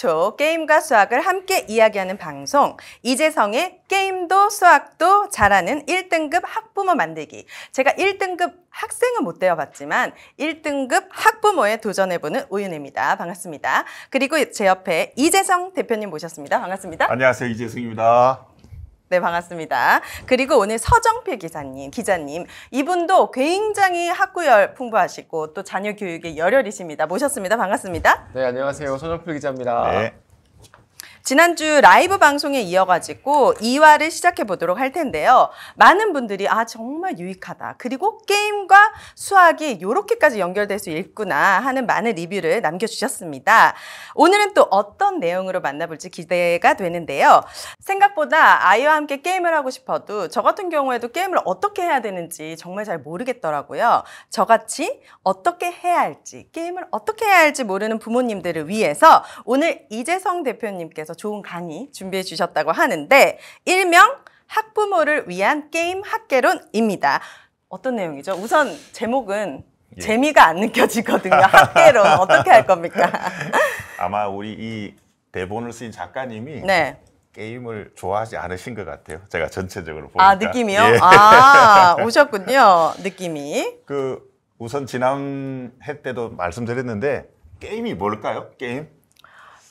초 게임과 수학을 함께 이야기하는 방송 이재성의 게임도 수학도 잘하는 1등급 학부모 만들기 제가 1등급 학생은 못 되어봤지만 1등급 학부모에 도전해보는 우윤입니다. 반갑습니다. 그리고 제 옆에 이재성 대표님 모셨습니다. 반갑습니다. 안녕하세요. 이재성입니다. 네, 반갑습니다. 그리고 오늘 서정필 기자님, 기자님. 이분도 굉장히 학구열 풍부하시고 또 자녀 교육에 열혈이십니다. 모셨습니다. 반갑습니다. 네, 안녕하세요. 서정필 기자입니다. 네. 지난주 라이브 방송에 이어가지고 2화를 시작해 보도록 할 텐데요. 많은 분들이 아 정말 유익하다. 그리고 게임과 수학이 이렇게까지 연결될 수 있구나 하는 많은 리뷰를 남겨주셨습니다. 오늘은 또 어떤 내용으로 만나볼지 기대가 되는데요. 생각보다 아이와 함께 게임을 하고 싶어도 저 같은 경우에도 게임을 어떻게 해야 되는지 정말 잘 모르겠더라고요. 저같이 어떻게 해야 할지 게임을 어떻게 해야 할지 모르는 부모님들을 위해서 오늘 이재성 대표님께서 좋은 강의 준비해 주셨다고 하는데 일명 학부모를 위한 게임 학개론입니다. 어떤 내용이죠? 우선 제목은 예. 재미가 안 느껴지거든요. 학개론 어떻게 할 겁니까? 아마 우리 이 대본을 쓰인 작가님이 네. 게임을 좋아하지 않으신 것 같아요. 제가 전체적으로 아, 보니까. 아 느낌이요? 예. 아 오셨군요. 느낌이. 그 우선 지난해 때도 말씀드렸는데 게임이 뭘까요? 게임?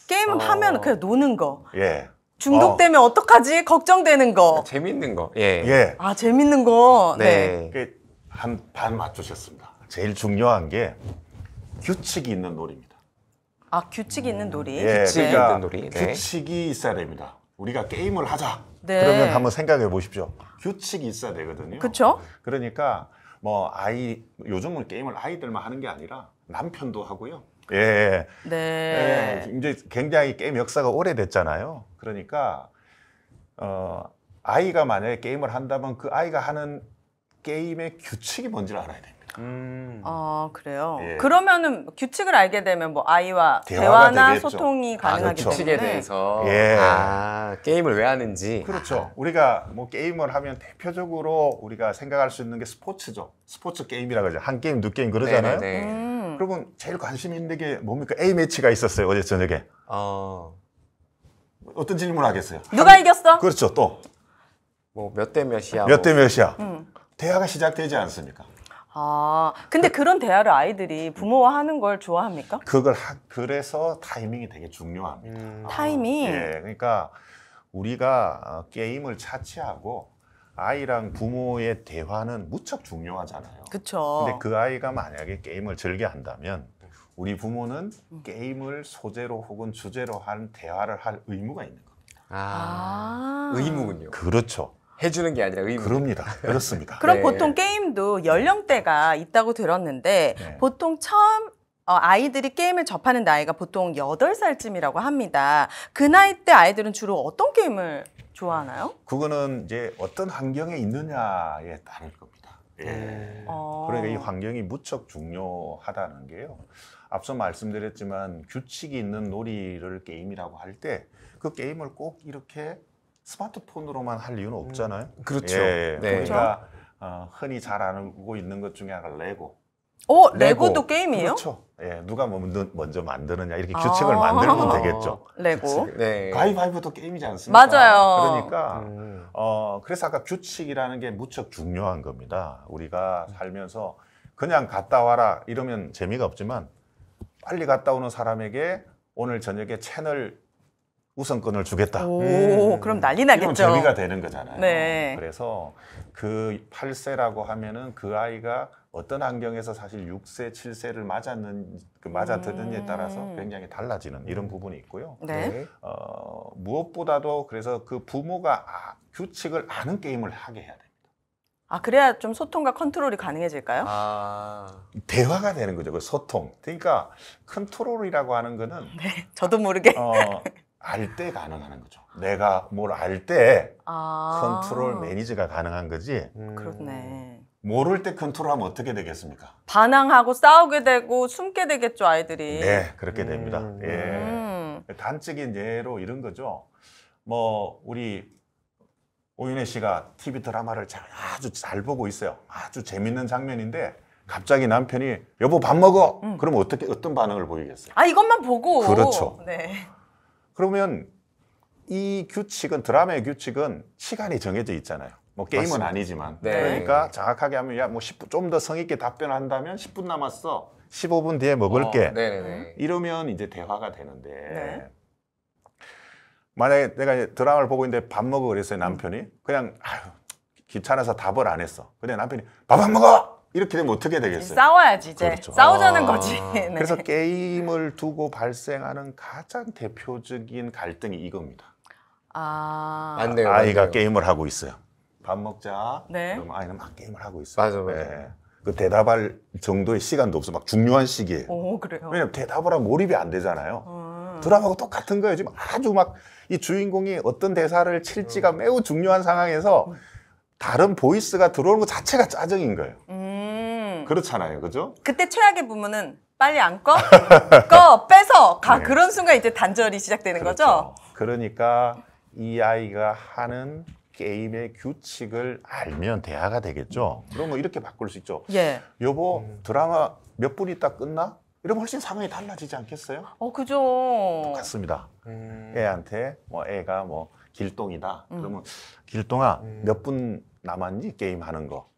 게임 어... 하면 그냥 노는 거. 예. 중독되면 어. 떡하지 걱정되는 거. 아, 재밌는 거. 예. 예. 아, 재밌는 거. 네. 네. 그 한반 맞추셨습니다. 제일 중요한 게 규칙이 있는 놀이입니다. 아, 규칙이 있는 놀이. 예, 규칙이 네. 있는 놀이. 네. 규칙이 있어야 됩니다. 우리가 게임을 하자. 네. 그러면 한번 생각해 보십시오. 규칙이 있어야 되거든요. 그렇죠? 그러니까 뭐 아이 요즘은 게임을 아이들만 하는 게 아니라 남편도 하고요. 예. 네. 예, 이제 굉장히 게임 역사가 오래됐잖아요. 그러니까 어, 아이가 만약에 게임을 한다면 그 아이가 하는 게임의 규칙이 뭔지를 알아야 됩니다. 음. 아 그래요. 예. 그러면은 규칙을 알게 되면 뭐 아이와 대화나 되겠죠. 소통이 아, 가능하기 아, 그렇죠. 때문에 규칙에 대해서 예. 아, 게임을 왜 하는지 그렇죠. 우리가 뭐 게임을 하면 대표적으로 우리가 생각할 수 있는 게 스포츠죠. 스포츠 게임이라 그러죠. 한 게임, 두 게임 그러잖아요. 네, 네, 네. 음. 여러분 제일 관심 있는 게 뭡니까? A 매치가 있었어요 어제 저녁에. 어. 어떤 질문 하겠어요? 누가 한... 이겼어? 그렇죠 또. 뭐 몇 대 몇이야? 몇대 뭐. 몇이야? 음. 대화가 시작되지 않습니까? 아, 근데 그 그런 대화를 아이들이 부모와 하는 걸 좋아합니까? 그걸 하, 그래서 타이밍이 되게 중요합니다. 음. 아, 타이밍. 예, 그러니까 우리가 어, 게임을 차치하고 아이랑 부모의 대화는 무척 중요하잖아요. 그렇죠. 근데 그 아이가 만약에 게임을 즐겨 한다면 우리 부모는 음. 게임을 소재로 혹은 주제로 한 대화를 할 의무가 있는 겁니다. 아. 아, 의무군요. 그렇죠. 해주는 게 아니라 의무. 그럽니다. 그렇습니다. 그럼 네. 보통 게임도 네. 연령대가 있다고 들었는데 네. 보통 처음 어, 아이들이 게임을 접하는 나이가 보통 여덟 살쯤이라고 합니다. 그 나이 때 아이들은 주로 어떤 게임을 좋아하나요? 그거는 이제 어떤 환경에 있느냐에 따를 겁니다. 예. 네. 그러니까 이 환경이 무척 중요하다는 게요. 앞서 말씀드렸지만 규칙이 있는 놀이를 게임이라고 할 때 그 게임을 꼭 이렇게 스마트폰으로만 할 이유는 음. 없잖아요. 음, 그렇죠. 예, 네. 그러니까 그렇죠. 어, 흔히 잘 알고 있는 것 중에 하나가 레고. 오, 어, 레고. 레고도 게임이에요? 그렇죠. 예, 누가 뭐 먼저 만드느냐 이렇게 규칙을 아 만들면 되겠죠. 레고. 네. 가위바위보도 게임이지 않습니까? 맞아요. 그러니까 음. 어 그래서 아까 규칙이라는 게 무척 중요한 겁니다. 우리가 살면서 그냥 갔다 와라 이러면 재미가 없지만 빨리 갔다 오는 사람에게 오늘 저녁에 채널 우선권을 주겠다. 오, 음. 그럼 난리 나겠죠. 재미가 되는 거잖아요. 네. 그래서 그 8세라고 하면은 그 아이가 어떤 환경에서 사실 6세, 7세를 맞았는 그맞았들는지에 따라서 음. 굉장히 달라지는 이런 부분이 있고요. 네. 네. 어, 무엇보다도 그래서 그 부모가 아, 규칙을 아는 게임을 하게 해야 됩니다. 아 그래야 좀 소통과 컨트롤이 가능해질까요? 아 대화가 되는 거죠. 그 소통. 그러니까 컨트롤이라고 하는 거는 네, 저도 모르게 어, 알때 가능한 거죠. 내가 뭘 알때 아. 컨트롤 매니지가 가능한 거지. 음. 그렇네. 모를 때 컨트롤하면 어떻게 되겠습니까? 반항하고 싸우게 되고 숨게 되겠죠 아이들이. 네, 그렇게 됩니다. 음, 음. 예. 음. 단적인 예로 이런 거죠. 뭐 우리 오윤혜 씨가 TV 드라마를 잘, 아주 잘 보고 있어요. 아주 재밌는 장면인데 갑자기 남편이 여보 밥 먹어. 음. 그면 어떻게 어떤 반응을 보이겠어요? 아 이것만 보고. 그렇죠. 네. 그러면 이 규칙은 드라마의 규칙은 시간이 정해져 있잖아요. 뭐 게임은 맞습니다. 아니지만 네. 그러니까 정확하게 하면 야뭐 10분 좀 더 성의 있게 답변한다면 10분 남았어 15분 뒤에 먹을게 뭐 어, 네네네. 이러면 이제 대화가 되는데 네. 만약에 내가 드라마를 보고 있는데 밥 먹어 그랬어요 남편이 그냥 아휴 귀찮아서 답을 안 했어 근데 남편이 밥 안 먹어 이렇게 되면 어떻게 되겠어요? 싸워야지 이제 그렇죠. 싸우자는 아. 거지 네. 그래서 게임을 두고 발생하는 가장 대표적인 갈등이 이겁니다 아... 맞네요, 아이가 맞네요. 게임을 하고 있어요 밥 먹자. 네. 그럼 아이는 막 게임을 하고 있어. 맞아, 맞아. 네. 그 대답할 정도의 시간도 없어. 막 중요한 시기에. 오, 그래요? 왜냐면 대답을 하면 몰입이 안 되잖아요. 음. 드라마하고 똑같은 거예요. 지금 아주 막 이 주인공이 어떤 대사를 칠지가 음. 매우 중요한 상황에서 음. 다른 보이스가 들어오는 것 자체가 짜증인 거예요. 음. 그렇잖아요. 그죠? 그때 최악의 부분은 빨리 안 꺼? 꺼! 빼서! 가! 네. 그런 순간 이제 단절이 시작되는 그렇죠. 거죠? 그러니까 이 아이가 하는 게임의 규칙을 알면 대화가 되겠죠. 그런 거 이렇게 바꿀 수 있죠. 예. 여보 음. 드라마 몇 분 있다 끝나? 이러면 훨씬 상황이 달라지지 않겠어요? 어, 그죠. 같습니다. 음. 애한테 뭐 애가 뭐 길동이다. 음. 그러면 길동아 음. 몇분 남았니 게임 하는 거?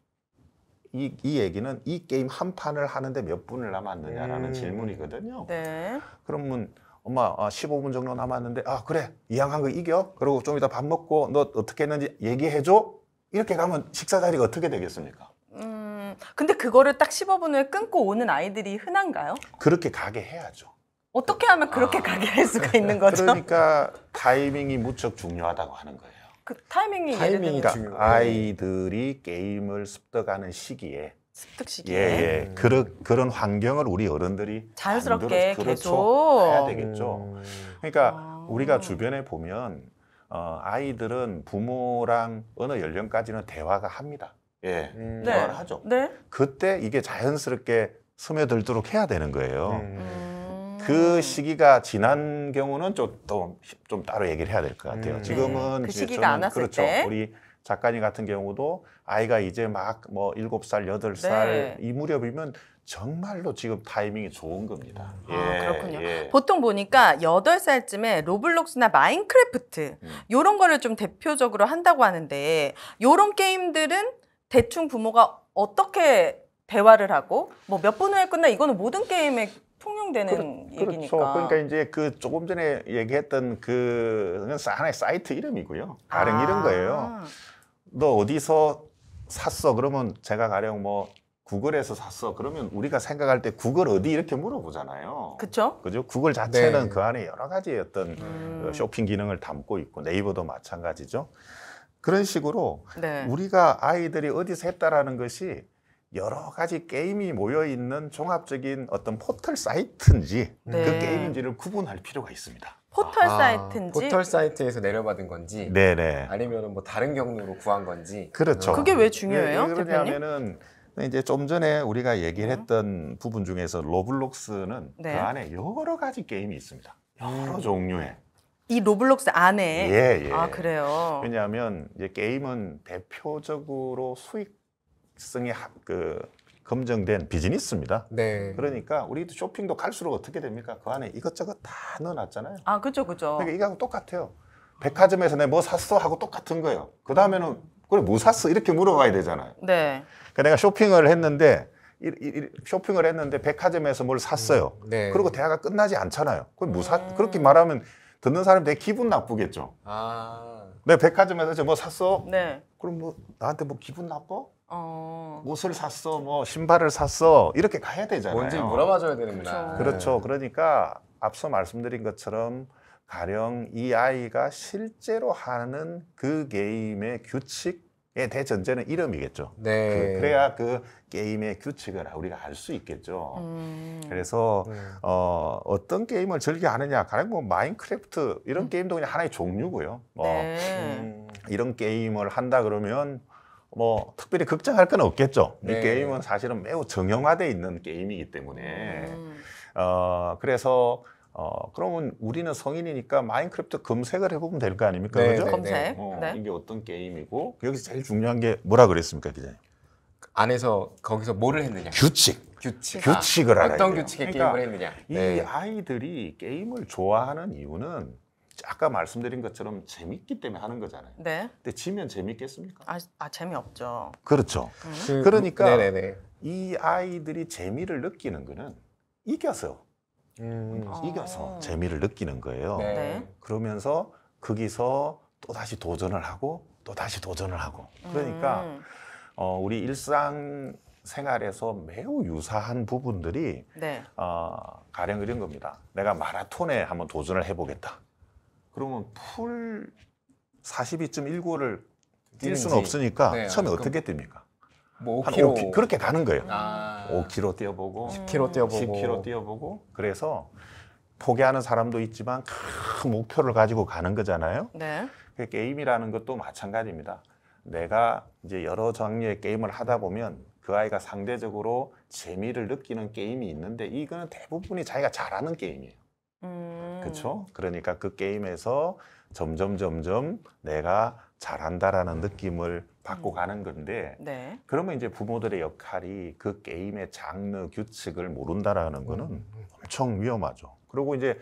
이, 이 얘기는 이 게임 한 판을 하는데 몇 분을 남았느냐라는 음. 질문이거든요. 네. 그러면 엄마 15분 아, 정도 남았는데 아 그래 이왕 한 거 이겨 그리고 좀 이따 밥 먹고 너 어떻게 했는지 얘기해줘 이렇게 가면 식사 자리가 어떻게 되겠습니까? 음 근데 그거를 딱1 5분 후에 끊고 오는 아이들이 흔한가요? 그렇게 가게 해야죠. 어떻게 하면 그렇게 아, 가게 할 수가 있는 거죠? 그러니까 타이밍이 무척 중요하다고 하는 거예요. 그 타이밍이 타이밍이 그러니까 중요해요. 예를 아이들이 게임을 습득하는 시기에 습득시키는 예, 예. 그런 그런 환경을 우리 어른들이 자연스럽게 그렇죠. 계속 해야 되겠죠. 음. 그러니까 아. 우리가 주변에 보면 어, 아이들은 부모랑 어느 연령까지는 대화가 합니다. 예, 음. 네. 대화를 네. 하죠. 네? 그때 이게 자연스럽게 스며들도록 해야 되는 거예요. 음. 음. 그 시기가 지난 경우는 좀좀 좀 따로 얘기를 해야 될 것 같아요. 음. 지금은 네. 그 시기가 안 왔을 그렇죠. 때? 우리 작가님 같은 경우도 아이가 이제 막뭐 일곱 살 여덟 네. 살이 무렵이면 정말로 지금 타이밍이 좋은 겁니다. 아, 예, 그렇군요. 예. 보통 보니까 여덟 살쯤에 로블록스나 마인크래프트 음. 요런 거를 좀 대표적으로 한다고 하는데 요런 게임들은 대충 부모가 어떻게 대화를 하고 뭐 몇 분 후에 끝나 이거는 모든 게임에 통용되는 그, 그렇죠. 얘기니까. 그러니까 이제 그 조금 전에 얘기했던 그 하나의 사이트 이름이고요. 다른 아. 이런 거예요. 너 어디서 샀어? 그러면 제가 가령 뭐 구글에서 샀어. 그러면 우리가 생각할 때 구글 어디 이렇게 물어보잖아요. 그렇죠? 그죠? 구글 자체는 네. 그 안에 여러 가지 어떤 음. 그 쇼핑 기능을 담고 있고 네이버도 마찬가지죠. 그런 식으로 네. 우리가 아이들이 어디서 했다라는 것이 여러 가지 게임이 모여 있는 종합적인 어떤 포털 사이트인지 그 네. 그 게임인지를 구분할 필요가 있습니다. 포털 아, 사이트인지 포털 사이트에서 내려받은 건지 네네. 아니면 뭐 다른 경로로 구한 건지 그렇죠. 음. 그게 왜 중요해요, 왜 예, 예, 그러냐면은 이제 좀 전에 우리가 얘기를 음. 했던 음. 부분 중에서 로블록스는 그 네. 그 안에 여러 가지 게임이 있습니다. 여러 음. 종류의 이 로블록스 안에 예, 예. 아 그래요. 왜냐하면 이제 게임은 대표적으로 수익성이 그 검증된 비즈니스입니다. 네. 그러니까 우리 쇼핑도 갈수록 어떻게 됩니까? 그 안에 이것저것 다 넣어놨잖아요. 아, 그죠, 그죠. 그러니까 이거하고 똑같아요. 백화점에서 내뭐 샀어 하고 똑같은 거예요. 그 다음에는 그래 뭐 샀어 이렇게 물어봐야 되잖아요. 네. 그러니까 내가 쇼핑을 했는데 이, 이, 쇼핑을 했는데 백화점에서 뭘 샀어요. 음, 네. 그리고 대화가 끝나지 않잖아요. 그럼 무 뭐 음. 그렇게 말하면 듣는 사람 내 기분 나쁘겠죠. 아. 내 백화점에서 뭐 샀어. 네. 그럼 뭐 나한테 뭐 기분 나빠? 어. 옷을 샀어, 뭐 신발을 샀어 이렇게 가야 되잖아요. 뭔지 물어봐줘야 되는구나. 네. 그렇죠. 그러니까 앞서 말씀드린 것처럼 가령 이 아이가 실제로 하는 그 게임의 규칙의 대전제는 이름이겠죠. 네. 그, 래야그 게임의 규칙을 우리가 알 수 있겠죠. 음. 그래서 음. 어, 어떤 게임을 즐겨하느냐, 가령 뭐 마인크래프트 이런 음. 게임도 그냥 하나의 종류고요. 뭐 네. 음, 이런 게임을 한다 그러면 뭐 특별히 걱정할 건 없겠죠. 네. 이 게임은 사실은 매우 정형화돼 있는 게임이기 때문에 음. 어 그래서 어 그러면 우리는 성인이니까 마인크래프트 검색을 해보면 될 거 아닙니까? 네, 그죠? 네, 네. 검색. 네. 어, 네. 이게 어떤 게임이고 여기서 제일 중요한 게 뭐라 그랬습니까, 기자님? 안에서 거기서 뭐를 했느냐? 규칙. 규칙. 규칙을 알아야 어떤 규칙의 그러니까 게임을 했느냐? 이 네. 아이들이 게임을 좋아하는 이유는 아까 말씀드린 것처럼 재밌기 때문에 하는 거잖아요. 네. 근데 지면 재밌겠습니까? 아, 아 재미없죠. 그렇죠. 음. 그, 그러니까 네네네. 이 아이들이 재미를 느끼는 거는 이겨서 음. 음 이겨서 아. 재미를 느끼는 거예요. 네. 네. 그러면서 거기서 또 다시 도전을 하고 또 다시 도전을 하고 그러니까 음. 어, 우리 일상 생활에서 매우 유사한 부분들이 네. 어, 가령 이런 겁니다. 내가 마라톤에 한번 도전을 해보겠다. 그러면 풀 42.19를 뛸 수는 없으니까 네, 처음에 어떻게 뜁니까? 뭐 5km. 그렇게 가는 거예요. 아. 5km 뛰어보고 10km 뛰어보고 10km 뛰어보고 그래서 포기하는 사람도 있지만 큰 목표를 가지고 가는 거잖아요. 네. 그 게임이라는 것도 마찬가지입니다. 내가 이제 여러 장르의 게임을 하다 보면 그 아이가 상대적으로 재미를 느끼는 게임이 있는데 이거는 대부분이 자기가 잘하는 게임이에요. 음. 그렇죠? 그러니까 그 게임에서 점점 점점 내가 잘한다라는 느낌을 받고 음. 가는 건데 네. 그러면 이제 부모들의 역할이 그 게임의 장르 규칙을 모른다라는 거는 음, 엄청 위험하죠. 그리고 이제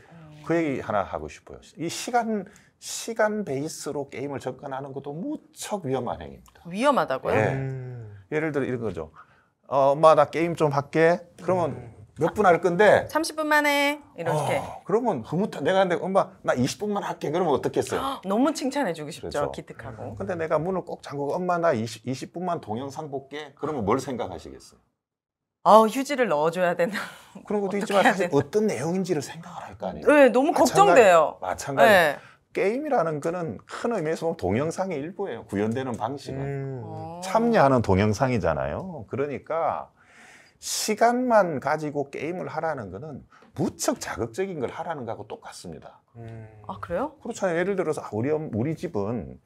그 얘기 하나 하고 싶어요. 이 시간 시간 베이스로 게임을 접근하는 것도 무척 위험한 행위입니다. 위험하다고요? 예. 예를 들어 이런 거죠. 어, 엄마 나 게임 좀 할게. 그러면 몇분할 건데 30분 만에 이렇게. 어, 그러면 흐뭇한 내가 근데 엄마 나 20분만 할게 그러면 어떻겠어요? 너무 칭찬해 주고 싶죠. 그래서. 기특하고. 음, 근데 내가 문을 꼭 잠그고 엄마 나 20, 20분만 동영상 볼게. 그러면 뭘 생각하시겠어요? 아 휴지를 넣어줘야 되나 그런 것도 있지만 사실 어떤 내용인지를 생각을 할 거 아니에요. 네, 너무 마찬가지, 걱정돼요. 마찬가지. 네. 게임이라는 거는 큰 의미에서 보면 동영상의 일부예요. 구현되는 방식은 음. 어. 참여하는 동영상이잖아요. 그러니까 시간만 가지고 게임을 하라는 거는 무척 자극적인 걸 하라는 거하고 똑같습니다. 음. 아 그래요? 그렇잖아요. 예를 들어서 아, 우리 우리 집은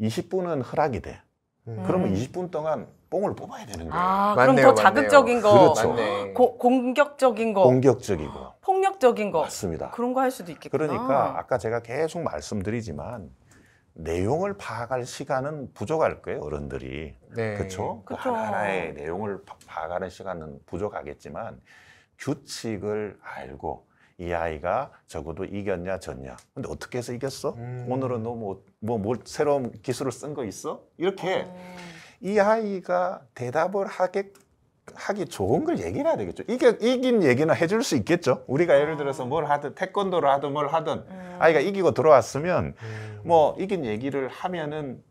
20분은 허락이 돼. 음. 그러면 20분 동안 뽕을 뽑아야 되는 거예요. 아, 맞네요, 그럼 더 자극적인 맞네요. 거, 그렇죠. 고, 공격적인 거, 공격적인 거, 폭력적인 거, 맞습니다. 그런 거 할 수도 있겠구나. 그러니까 아까 제가 계속 말씀드리지만 내용을 파악할 시간은 부족할 거예요, 어른들이. 네. 그렇죠? 그 하나하나의 내용을 봐가는 시간은 부족하겠지만 규칙을 알고 이 아이가 적어도 이겼냐 졌냐 근데 어떻게 해서 이겼어? 음. 오늘은 너뭐뭐 뭐, 뭐, 새로운 기술을 쓴 거 있어? 이렇게 음. 이 아이가 대답을 하게 하기 좋은 걸 얘기를 해야 되겠죠. 이게 이긴 얘기는 해줄 수 있겠죠. 우리가 예를 들어서 뭘 하든 태권도를 하든 뭘 하든 음. 아이가 이기고 들어왔으면 음. 뭐 이긴 얘기를 하면은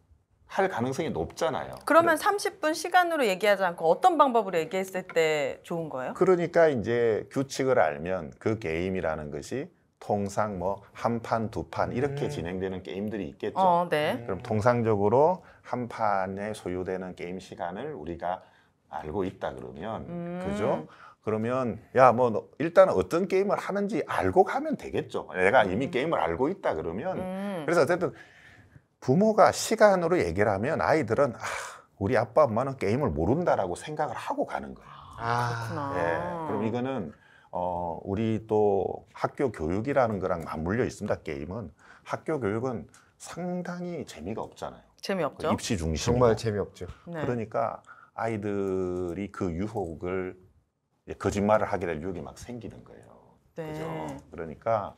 할 가능성이 높잖아요. 그러면 30분 그 시간으로 얘기하지 않고 어떤 방법으로 얘기했을 때 좋은 거예요? 그러니까 이제 규칙을 알면 그 게임이라는 것이 통상 뭐 한 판, 두 판 이렇게 음. 진행되는 게임들이 있겠죠. 어, 네. 음. 그럼 통상적으로 한 판에 소요되는 게임 시간을 우리가 알고 있다 그러면 음. 그죠? 그러면 야뭐 일단 어떤 게임을 하는지 알고 가면 되겠죠. 내가 이미 음. 게임을 알고 있다 그러면 음. 그래서 어쨌든 부모가 시간으로 얘기를 하면 아이들은 아, 우리 아빠 엄마는 게임을 모른다라고 생각을 하고 가는 거예요. 아, 그렇구나. 예, 그럼 이거는 어, 우리 또 학교 교육이라는 거랑 맞물려 있습니다. 게임은 학교 교육은 상당히 재미가 없잖아요. 재미없죠. 그 입시 중심. 정말 재미없죠. 네. 그러니까 아이들이 그 유혹을 거짓말을 하게 될 유혹이 막 생기는 거예요. 네. 그죠? 그러니까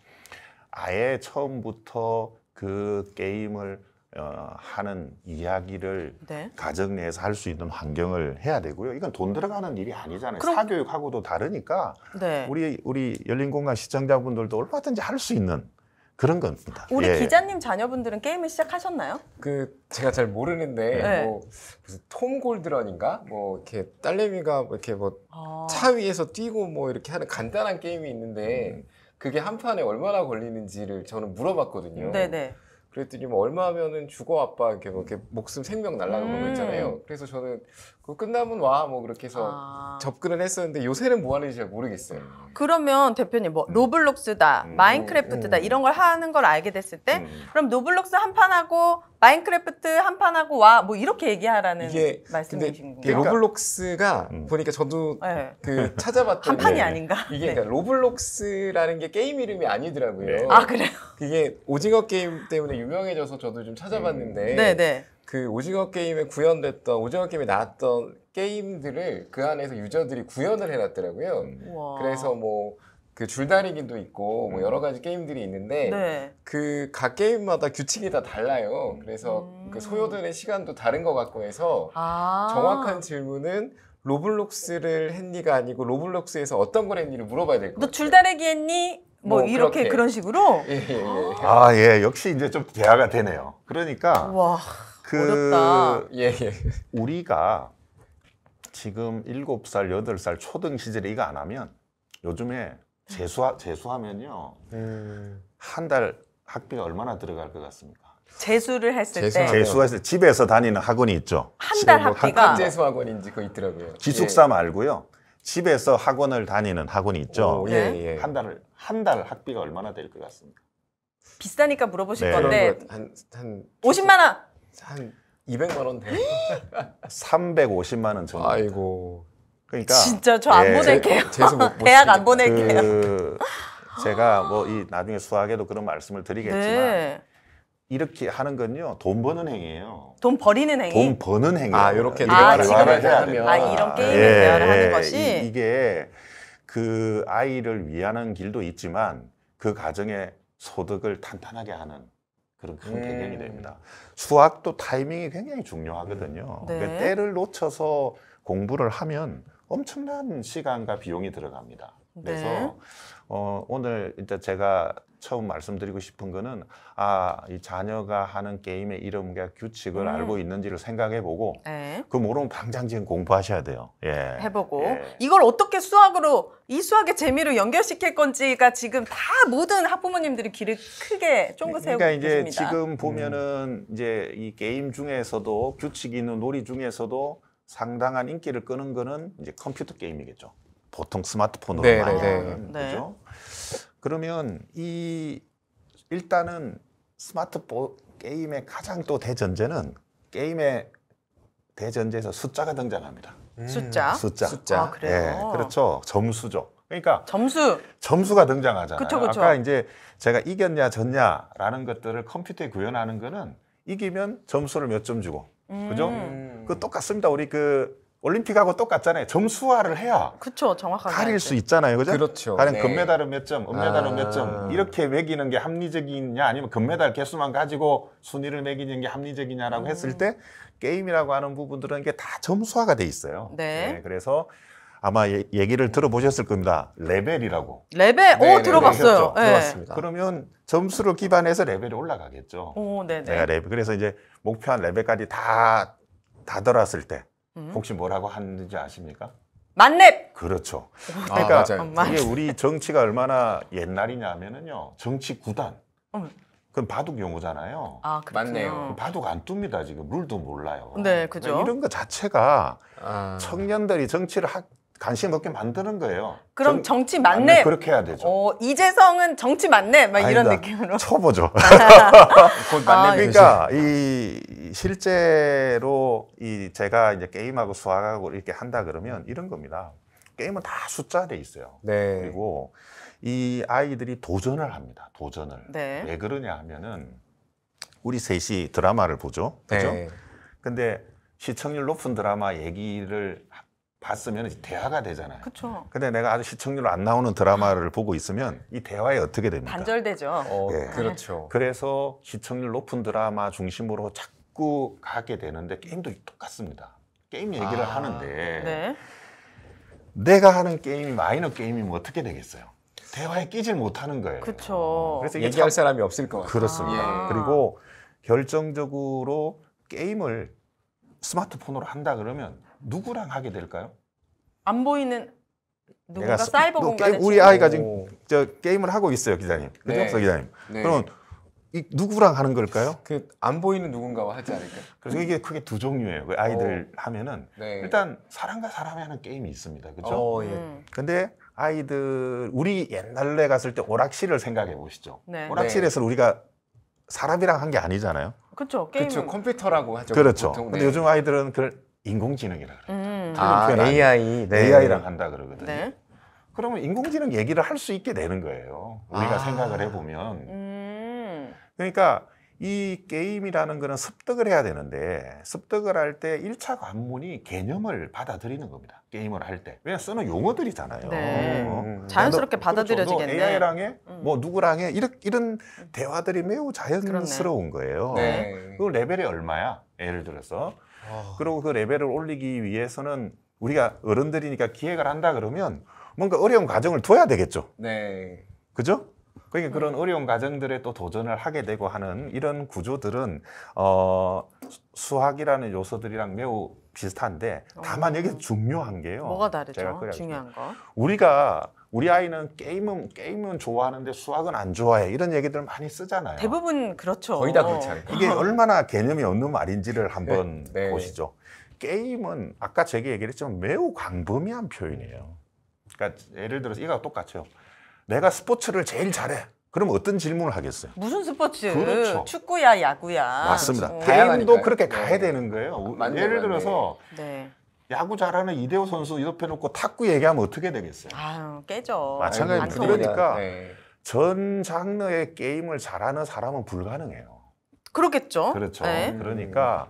아예 처음부터 그 게임을 어, 하는 이야기를 네. 가정 내에서 할 수 있는 환경을 해야 되고요. 이건 돈 들어가는 일이 아니잖아요. 그럼... 사교육하고도 다르니까 네. 우리 우리 열린 공간 시청자분들도 얼마든지 할 수 있는 그런 겁니다. 우리 예. 기자님 자녀분들은 게임을 시작하셨나요? 그 제가 잘 모르는데 네. 뭐 무슨 톰 골드런인가 뭐 이렇게 딸내미가 뭐 이렇게 뭐차 아... 위에서 뛰고 뭐 이렇게 하는 간단한 게임이 있는데 음. 그게 한 판에 얼마나 걸리는지를 저는 물어봤거든요. 네네. 네. 그랬더니 뭐 얼마 하면은 죽어 아빠 이렇게 뭐 이렇게 목숨 생명 날라가는 음. 거 있잖아요. 그래서 저는 그 끝나면 와 뭐 그렇게 해서 아. 접근을 했었는데 요새는 뭐 하는지 잘 모르겠어요. 그러면 대표님 뭐 음. 로블록스다, 음. 마인크래프트다 음. 이런 걸 하는 걸 알게 됐을 때 음. 그럼 로블록스 한 판 하고 마인크래프트 한판 하고 와 뭐 이렇게 얘기하라는 이게 말씀이신 건가요? 로블록스가 음. 보니까 저도 네. 그찾아봤더한 판이 네. 아닌가? 이게 네. 그러니까 로블록스라는 게 게임 이름이 아니더라고요. 네. 아 그래요? 그게 오징어 게임 때문에 유명해져서 저도 좀 찾아봤는데 음. 네네. 네. 그 오징어 게임에 구현됐던 오징어 게임에 나왔던 게임들을 그 안에서 유저들이 구현을 해놨더라고요. 우 그래서 뭐그 줄다리기도 있고 뭐 음. 여러 가지 게임들이 있는데 네. 그각 게임마다 규칙이 다 달라요. 그래서 음. 그 소요되는 시간도 다른 것 같고 해서 아. 정확한 질문은 로블록스를 했니가 아니고 로블록스에서 어떤 걸 했니를 물어봐야 될 것 같아요. 너 줄다리기 했니? 뭐, 뭐 이렇게 그렇게. 그런 식으로. 예, 예, 예. 아 예, 역시 이제 좀 대화가 되네요. 그러니까 와, 그 어렵다. 예, 예. 우리가 지금 7살8살 초등 시절에 이거 안 하면 요즘에 재수하, 재수하면요. 한 달 학비가 얼마나 들어갈 것 같습니까? 재수를 했을 재수. 때 재수했을 때 집에서 다니는 학원이 있죠. 한 달 학비가 학재수 학원인지 그 있더라고요. 기숙사 예. 말고요. 집에서 학원을 다니는 학원이 있죠. 오, 예, 네. 예. 한 달을 한달 학비가 얼마나 될 것 같습니까? 비싸니까 물어보실 네. 건데 한한 50만 원. 한 200만 원 돼요. 350만 원 정도. 아이고. 그러니까 진짜 저안 예, 보낼게요. 대학 안 보낼게요. 그 제가 뭐 이 나중에 수학에도 그런 말씀을 드리겠지만 네. 이렇게 하는 건요 돈 버는 행위예요. 돈 버리는 행위. 돈 버는 행위. 아 이렇게 대화를 아, 해야 하면 아 이런 게임을 예, 대화를 예, 하는 것이 이, 게그 아이를 위하는 길도 있지만 그 가정의 소득을 탄탄하게 하는 그런 큰 음. 배경이 됩니다. 수학도 타이밍이 굉장히 중요하거든요. 음. 네. 그러니까 때를 놓쳐서 공부를 하면 엄청난 시간과 비용이 들어갑니다. 네. 그래서 네. 어, 오늘 일단 제가 처음 말씀드리고 싶은 거는 아이 자녀가 하는 게임의 이름과 규칙을 음. 알고 있는지를 생각해보고 네. 그 모르면 당장 지금 공부하셔야 돼요. 예. 해보고 예. 이걸 어떻게 수학으로 이 수학의 재미로 연결시킬 건지가 지금 다 모든 학부모님들이 길을 크게 쫑긋 세우고 그러니까 계십니다. 지금 보면은 음. 이제 이 게임 중에서도 규칙 있는 놀이 중에서도 상당한 인기를 끄는 거는 이제 컴퓨터 게임이겠죠. 보통 스마트폰으로 네, 많이 하는 네. 거죠. 네. 음, 네. 그러면 이 일단은 스마트폰 게임의 가장 또 대전제는 게임의 대전제에서 숫자가 등장합니다. 음. 숫자? 숫자. 숫자. 아, 그래요? 예, 그렇죠. 점수죠. 그러니까 점수 점수가 등장하잖아요. 그쵸, 그쵸. 아까 이제 제가 이겼냐 졌냐라는 것들을 컴퓨터에 구현하는 거는 이기면 점수를 몇 점 주고 그죠? 음. 그 똑같습니다. 우리 그 올림픽하고 똑같잖아요. 점수화를 해야 그쵸 정확하게 가릴 수 있잖아요. 그죠? 그렇죠. 가령 네. 금메달은 몇 점, 은메달은 아. 몇 점. 이렇게 매기는 게 합리적이냐 아니면 금메달 개수만 가지고 순위를 매기는 게 합리적이냐라고 음. 했을 때 게임이라고 하는 부분들은 이게 다 점수화가 돼 있어요. 네. 네 그래서 아마 얘기를 들어보셨을 겁니다. 레벨이라고. 레벨? 어, 네, 오, 네, 들어봤어요. 네. 들어봤습니다. 그러면 점수를 기반해서 레벨이 올라가겠죠. 오, 네네. 내가 레벨. 그래서 이제 목표한 레벨까지 다, 다들왔을때 음. 혹시 뭐라고 하는지 아십니까? 만렙! 그렇죠. 그러니까 아, 이게 우리 정치가 얼마나 옛날이냐면은요. 정치 구단. 음. 그건 바둑 용어잖아요. 아, 맞네요. 그 바둑 안 뜹니다, 지금. 룰도 몰라요. 네, 그죠. 그러니까 이런 것 자체가 아... 청년들이 정치를 학, 관심 갖게 만드는 거예요. 그럼 정, 치 아, 맞네. 만렙 네, 그렇게 해야 되죠. 어, 이재성은 정치 맞네. 막 이런 아니다. 느낌으로 쳐보죠. 아, 그러니까 이 실제로 이 제가 이제 게임하고 수학하고 이렇게 한다 그러면 이런 겁니다. 게임은 다 숫자돼 있어요. 네. 그리고 이 아이들이 도전을 합니다. 도전을. 네. 왜 그러냐 하면은 우리 셋이 드라마를 보죠. 그죠? 네. 근데 시청률 높은 드라마 얘기를 봤으면 대화가 되잖아요. 그렇 근데 내가 아주 시청률 안 나오는 드라마를 보고 있으면 이 대화에 어떻게 됩니까? 단절되죠. 어, 네. 그렇죠. 그래서 시청률 높은 드라마 중심으로 자꾸 가게 되는데 게임도 똑같습니다. 게임 얘기를 아, 하는데 네. 내가 하는 게임이 마이너 게임이면 뭐 어떻게 되겠어요? 대화에 끼질 못하는 거예요. 그렇죠. 그래서 얘기할 참, 사람이 없을 것 같아요. 그렇습니다. 아, 그리고 결정적으로 게임을 스마트폰으로 한다 그러면 누구랑 하게 될까요? 안 보이는 누가 사이버 공간에 게임- 우리 아이가 지금 저 게임을 하고 있어요, 기자님. 네. 그죠, 네. 기자님. 네. 그럼 이 누구랑 하는 걸까요? 그 안 보이는 누군가와 하지 않을까 그래서 이게 크게 두 종류예요. 그 아이들 하면은 네. 일단 사람과 사람이 하는 게임이 있습니다. 그죠? 어, 예. 음. 근데 아이들 우리 옛날에 갔을 때 오락실을 생각해 보시죠. 네. 오락실에서 우리가 사람이랑 한 게 아니잖아요. 그렇죠. 게임 그렇죠. 컴퓨터라고 하죠. 그렇죠. 보통, 근데 네. 요즘 아이들은 그걸 인공지능이라 그래요. 음. 아, AI. 네. AI라고 한다 그러거든요. 네. 그러면 인공지능 얘기를 할 수 있게 되는 거예요. 우리가 아. 생각을 해 보면. 음. 그러니까 이 게임이라는 거는 습득을 해야 되는데 습득을 할 때 1차 관문이 개념을 받아들이는 겁니다. 게임을 할 때. 왜냐 쓰는 용어들이잖아요. 네. 어. 음. 자연스럽게 너, 받아들여지겠네. 그렇죠. AI랑의 음. 뭐 누구랑의 이런, 이런 대화들이 매우 자연스러운 그렇네. 거예요. 네. 그 레벨이 얼마야? 예를 들어서. 아. 그리고 그 레벨을 올리기 위해서는 우리가 어른들이니까 기획을 한다 그러면 뭔가 어려운 과정을 둬야 되겠죠. 네. 그죠? 그러니까 그런 어려운 네. 과정들에 또 도전을 하게 되고 하는 이런 구조들은 어, 수학이라는 요소들이랑 매우 비슷한데 다만 여기 어. 중요한 게요. 뭐가 다르죠? 중요한 거. 우리가 우리 아이는 게임은 게임은 좋아하는데 수학은 안 좋아해 이런 얘기들 많이 쓰잖아요. 대부분 그렇죠. 거의 다 그렇지 어. 않을까. 이게 얼마나 개념이 없는 말인지를 한번 네, 네. 보시죠. 게임은 아까 제게 얘기했지만 매우 광범위한 표현이에요. 그러니까 예를 들어서 이거 똑같죠. 내가 스포츠를 제일 잘해. 그럼 어떤 질문을 하겠어요? 무슨 스포츠? 그렇죠. 축구야, 야구야. 맞습니다. 어. 음. 게임도 그렇게 가야 네. 되는 거예요. 맞네, 예를 들어서 네. 야구 잘하는 이대호 선수 옆에 놓고 탁구 얘기하면 어떻게 되겠어요? 아유, 깨져. 마찬가지입니다. 그러니까, 그러니까 네. 전 장르의 게임을 잘하는 사람은 불가능해요. 그렇겠죠. 그렇죠. 네. 그러니까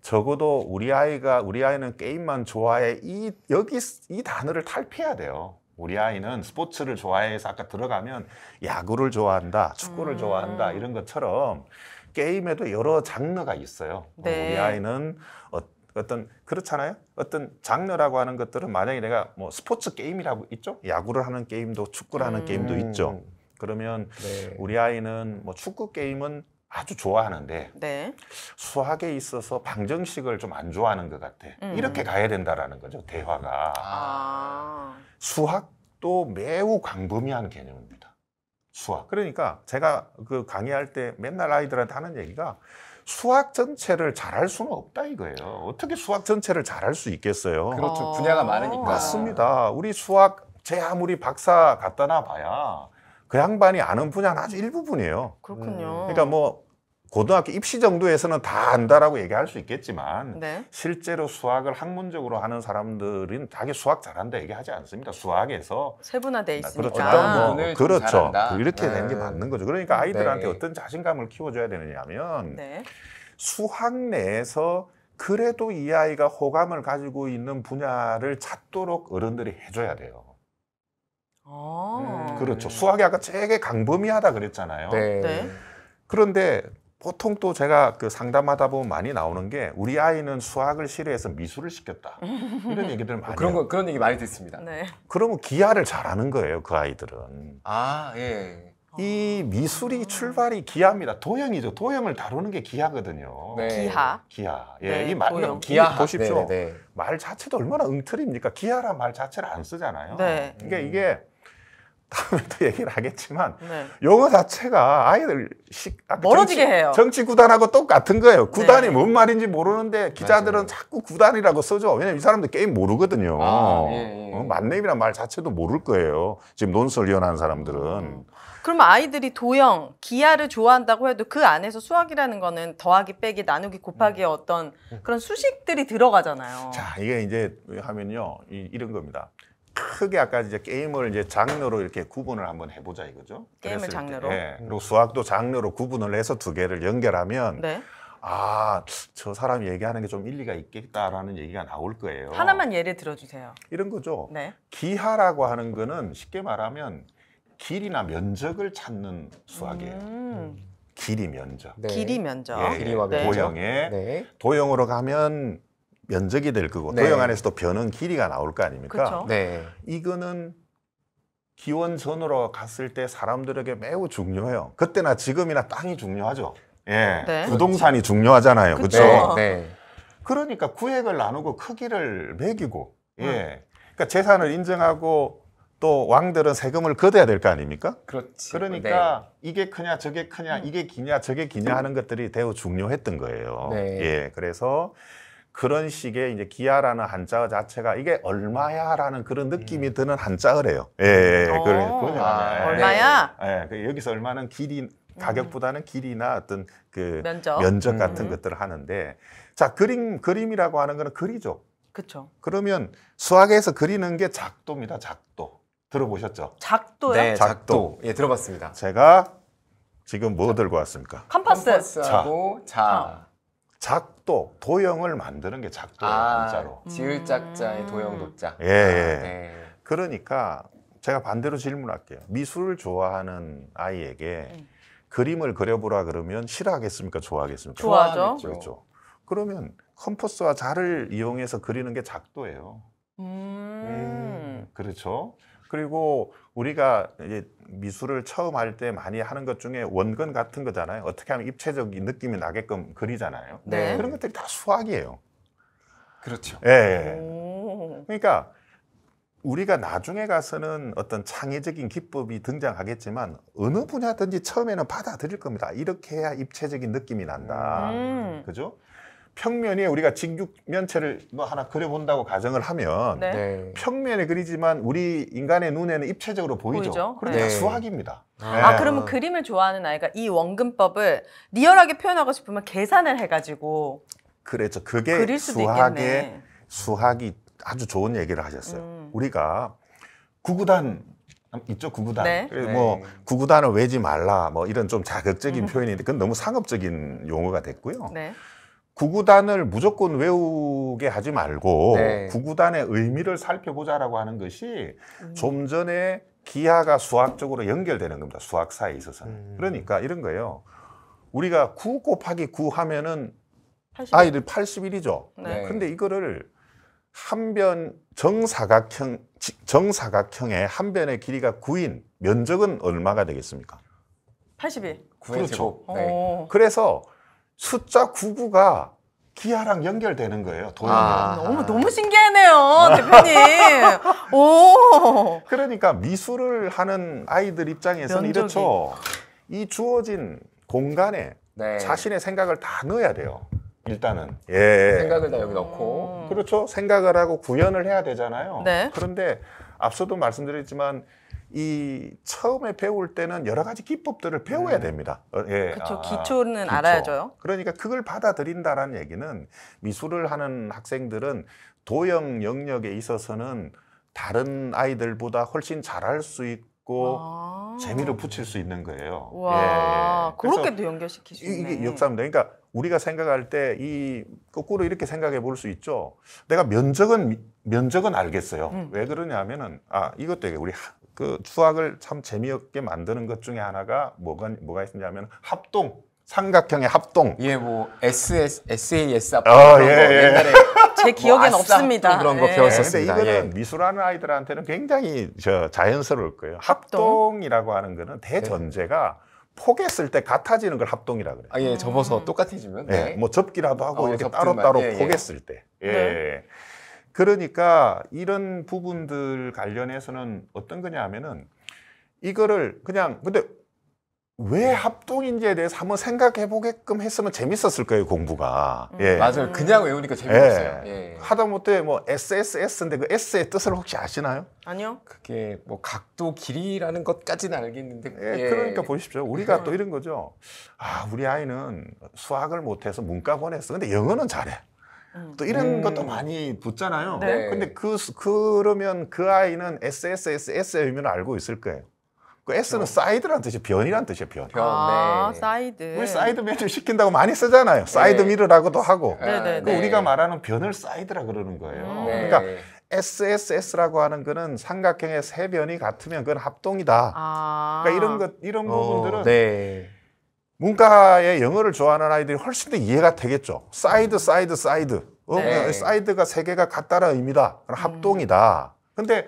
적어도 우리 아이가 우리 아이는 게임만 좋아해 이 여기 이 단어를 탈피해야 돼요. 우리 아이는 스포츠를 좋아해서 아까 들어가면 야구를 좋아한다, 축구를 음. 좋아한다 이런 것처럼 게임에도 여러 장르가 있어요. 네. 우리 아이는 어, 어떤 그렇잖아요. 어떤 장르라고 하는 것들은 만약에 내가 뭐 스포츠 게임이라고 있죠. 야구를 하는 게임도 축구를 하는 음. 게임도 있죠. 그러면 네. 우리 아이는 뭐 축구 게임은 아주 좋아하는데 네. 수학에 있어서 방정식을 좀 안 좋아하는 것 같아. 음. 이렇게 가야 된다라는 거죠 대화가. 아. 수학도 매우 광범위한 개념입니다. 수학. 그러니까 제가 그 강의할 때 맨날 아이들한테 하는 얘기가 수학 전체를 잘할 수는 없다 이거예요. 어떻게 수학 전체를 잘할 수 있겠어요? 그렇죠. 분야가 많으니까. 맞습니다. 우리 수학 제 아무리 박사 갖다 놔봐야 그 양반이 아는 분야는 아주 일부분이에요. 그렇군요. 음. 그러니까 뭐 고등학교 입시 정도에서는 다 안다라고 얘기할 수 있겠지만 네. 실제로 수학을 학문적으로 하는 사람들은 자기 수학 잘한다 얘기하지 않습니다. 수학에서 세분화돼 아, 있으니까 그렇죠. 아, 뭐, 그렇죠. 그 이렇게 네. 된게 맞는 거죠. 그러니까 네. 아이들한테 네. 어떤 자신감을 키워줘야 되느냐면 네. 수학 내에서 그래도 이 아이가 호감을 가지고 있는 분야를 찾도록 어른들이 해줘야 돼요. 아. 그렇죠. 수학이 아까 되게 강범위하다 그랬잖아요. 네. 네. 그런데 보통 또 제가 그 상담하다 보면 많이 나오는 게 우리 아이는 수학을 싫어해서 미술을 시켰다 이런 얘기들 많이 그런 거 그런 얘기 많이 듣습니다. 네. 그러면 기하를 잘하는 거예요 그 아이들은. 아 예. 이 미술이 출발이 기하입니다. 도형이죠. 도형을 다루는 게 기하거든요. 네. 기하. 기하. 예, 네, 이 말, 도형. 기하. 보십시오. 네, 네, 네, 말 자체도 얼마나 응틀입니까 기하란 말 자체를 안 쓰잖아요. 네. 그러니까 이게 다음에 또 얘기를 하겠지만 네. 용어 자체가 아이들 시, 아, 그 멀어지게 정치, 해요. 정치 구단하고 똑같은 거예요. 네. 구단이 네. 뭔 말인지 모르는데 기자들은 맞아요. 자꾸 구단이라고 써줘. 왜냐면 이 사람들 게임 모르거든요. 아, 예, 예. 어, 만렙이란 말 자체도 모를 거예요. 지금 논설위원하는 사람들은. 음. 그럼 아이들이 도형, 기아를 좋아한다고 해도 그 안에서 수학이라는 거는 더하기, 빼기, 나누기, 곱하기의 음. 어떤 그런 수식들이 들어가잖아요. 자, 이게 이제 하면요. 이, 이런 겁니다. 크게 아까 이제 게임을 이제 장르로 이렇게 구분을 한번 해보자 이거죠. 게임을 장르로. 때, 예. 그리고 수학도 장르로 구분을 해서 두 개를 연결하면 네. 아, 저 사람이 얘기하는 게 좀 일리가 있겠다라는 얘기가 나올 거예요. 하나만 예를 들어주세요. 이런 거죠. 네. 기하라고 하는 거는 쉽게 말하면 길이나 면적을 찾는 수학이에요. 음. 길이 면적. 네. 길이 면적. 예, 예. 길이와 면 도형에 네. 도형으로 가면 면적이 될 거고 네. 도형 안에서도 변은 길이가 나올 거 아닙니까? 그쵸? 네. 이거는 기원전으로 갔을 때 사람들에게 매우 중요해요. 그때나 지금이나 땅이 중요하죠. 예, 네. 부동산이 중요하잖아요. 그렇죠? 네. 그러니까 구획을 나누고 크기를 매기고 예. 음. 그러니까 재산을 인정하고 또 왕들은 세금을 걷어야 될 거 아닙니까? 그렇지. 그러니까 네. 이게 크냐 저게 크냐 음. 이게 기냐 저게 기냐 하는 것들이 매우 중요했던 거예요. 네. 예. 그래서 그런 식의 이제 기아라는 한자어 자체가 이게 얼마야라는 그런 느낌이 음. 드는 한자어래요. 예, 예, 예. 어. 그렇군요. 아, 예, 얼마야? 예, 예. 여기서 얼마는 길이 음. 가격보다는 길이나 어떤 그 면적, 면적 같은 음. 것들을 하는데 자 그림 그림이라고 하는 거는 그리죠. 그렇죠. 그러면 수학에서 그리는 게 작도입니다. 작도 들어보셨죠? 작도요? 네, 작도. 작도. 예, 들어봤습니다. 제가 지금 뭐 들고 왔습니까? 컴파스. 컴파스하고 자. 자. 작 작도 도형을 만드는 게 작도예요 아, 진짜로. 지을 작자의 음. 도형 독자. 예, 예, 아, 네. 그러니까 제가 반대로 질문할게요. 미술을 좋아하는 아이에게 음. 그림을 그려보라 그러면 싫어하겠습니까? 좋아하겠습니까? 좋아하죠. 그렇죠. 그러면 컴퍼스와 자를 이용해서 그리는 게 작도예요. 음. 음, 그렇죠. 그리고 우리가 이제 미술을 처음 할 때 많이 하는 것 중에 원근 같은 거잖아요. 어떻게 하면 입체적인 느낌이 나게끔 그리잖아요. 네. 네. 그런 것들이 다 수학이에요. 그렇죠. 예. 오. 그러니까 우리가 나중에 가서는 어떤 창의적인 기법이 등장하겠지만 어느 분야든지 처음에는 받아들일 겁니다. 이렇게 해야 입체적인 느낌이 난다. 음. 그죠? 평면 위에 우리가 직육면체를 뭐 하나 그려본다고 가정을 하면 네. 네. 평면에 그리지만 우리 인간의 눈에는 입체적으로 보이죠. 보이죠? 그러니까 네. 수학입니다. 아, 네. 아 그러면 그림을 좋아하는 아이가 이 원근법을 리얼하게 표현하고 싶으면 계산을 해가지고 그랬죠. 그게 수학의 있겠네. 수학이 아주 좋은 얘기를 하셨어요. 음. 우리가 구구단 있죠 구구단. 네. 뭐 네. 구구단을 외지 말라 뭐 이런 좀 자극적인 음. 표현인데 그건 너무 상업적인 용어가 됐고요. 네. 구구단을 무조건 외우게 하지 말고 네. 구구단의 의미를 살펴보자라고 하는 것이 음. 좀 전에 기하가 수학적으로 연결되는 겁니다. 수학사에 있어서는. 음. 그러니까 이런 거예요. 우리가 구 곱하기 구 하면은 아이들 81이죠. 네. 근데 이거를 한 변 정사각형 정사각형의 한 변의 길이가 구인 면적은 얼마가 되겠습니까? 82. 그렇죠. 네. 그래서 숫자 99가 기아랑 연결되는 거예요. 도형 아. 아, 너무 너무 신기하네요, 대표님. 오. 그러니까 미술을 하는 아이들 입장에서는 이 이렇죠. 이 주어진 공간에 네. 자신의 생각을 다 넣어야 돼요. 일단은 예. 예. 생각을 다 여기 넣고 그렇죠. 생각을 하고 구현을 해야 되잖아요. 네. 그런데 앞서도 말씀드렸지만 이 처음에 배울 때는 여러 가지 기법들을 배워야 네. 됩니다. 어, 예. 그렇죠. 기초는 아, 알아야죠. 그러니까 그걸 받아들인다라는 얘기는 미술을 하는 학생들은 도형 영역에 있어서는 다른 아이들보다 훨씬 잘할 수 있고 아 재미를 붙일 수 있는 거예요. 와, 예. 예. 그렇게도 연결시키시네. 킬 이게 역사입니다. 그러니까 우리가 생각할 때 이 거꾸로 이렇게 생각해 볼 수 있죠. 내가 면적은 면적은 알겠어요. 음. 왜 그러냐면은 아 이것도 우리 그 수학을 참 재미없게 만드는 것 중에 하나가 뭐가 뭐가 있냐면 합동 삼각형의 합동. 예, 뭐 S S A S 합동 어, 그런 예, 거 예. 옛날에 제 뭐 기억엔 뭐 없습니다. 그런 거 예. 배웠었습니다. 네, 근데 이거는 예. 미술하는 아이들한테는 굉장히 저 자연스러울 거예요. 합동? 이라고 하는 거는 대전제가 포개쓸 네. 때 같아지는 걸 합동이라 그래요. 아, 예, 접어서 똑같아지면. 네. 예, 뭐 접기라도 하고 어, 이렇게 따로따로 따로 포개쓸 예, 예. 때. 예. 네. 그러니까 이런 부분들 관련해서는 어떤 거냐 하면은 이거를 그냥 근데 왜 예. 합동인지에 대해서 한번 생각해 보게끔 했으면 재밌었을 거예요 공부가 음. 예. 맞아요 그냥 외우니까 재미없어요 예. 예. 하다못해 뭐 SSS인데 그 S의 뜻을 혹시 아시나요? 아니요 그게 뭐 각도 길이라는 것까지는 알겠는데 예, 그러니까 보십시오 우리가 예. 또 이런 거죠 아 우리 아이는 수학을 못해서 문과 보냈어 근데 영어는 잘해 음. 또 이런 음. 것도 많이 붙잖아요. 네. 근데 그 그러면 그 아이는 SSSS의 의미를 알고 있을 거예요. 그 S는 어. 사이드란 뜻이 변이란 뜻이에요. 변. 변 아, 네. 사이드. 우리 사이드 매를 시킨다고 많이 쓰잖아요. 사이드 네. 미러라고도 하고. 네, 네, 그 우리가 말하는 변을 사이드라 그러는 거예요. 음. 그러니까 SSS라고 하는 거는 삼각형의 세 변이 같으면 그건 합동이다. 아. 그러니까 이런 것 이런 어, 부분들은 문과의 영어를 좋아하는 아이들이 훨씬 더 이해가 되겠죠. 사이드, 음. 사이드, 사이드. 어, 네. 사이드가 세 개가 같다는 의미다. 음. 합동이다. 근데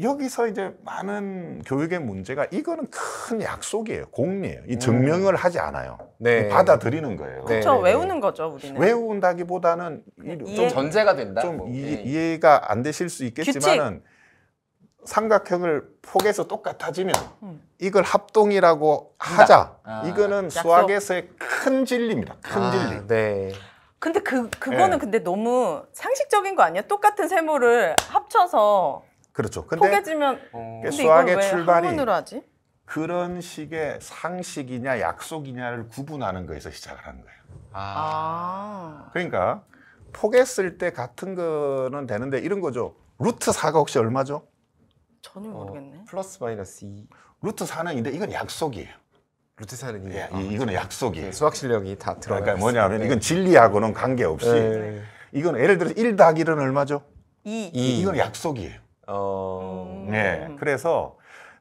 여기서 이제 많은 교육의 문제가 이거는 큰 약속이에요. 공리예요. 이 음. 증명을 음. 하지 않아요. 네. 받아들이는 거예요. 그렇죠. 네. 외우는 거죠, 우리는. 외운다기보다는 좀 전제가 된다. 좀 뭐. 이, 네. 이해가 안 되실 수 있겠지만은 규칙. 삼각형을 폭에서 똑같아지면 음. 이걸 합동이라고 하자. 아, 이거는 약속. 수학에서의 큰 진리입니다. 큰 아, 진리. 네. 근데 그 그거는 네. 근데 너무 상식적인 거 아니야? 똑같은 세모를 합쳐서 그렇죠. 근데 폭해지면 어... 근데 수학의 출발이 그런 식의 상식이냐 약속이냐를 구분하는 거에서 시작을 하는 거예요. 아. 아. 그러니까 포개쓸 때 같은 거는 되는데 이런 거죠. 루트 사가 혹시 얼마죠? 전혀 어, 모르겠네. 어, 플러스 마이너스 2. 루트 4는인데 이건 약속이에요. 루트 4는 예, 아, 이거는 약속이에요. 네, 수학 실력이 다 들어가. 그러니까 뭐냐면 네. 이건 진리하고는 관계없이 네. 이건 예를 들어서 1 더하기 1은 얼마죠? 2. 2. 이건 약속이에요. 어. 음. 네. 그래서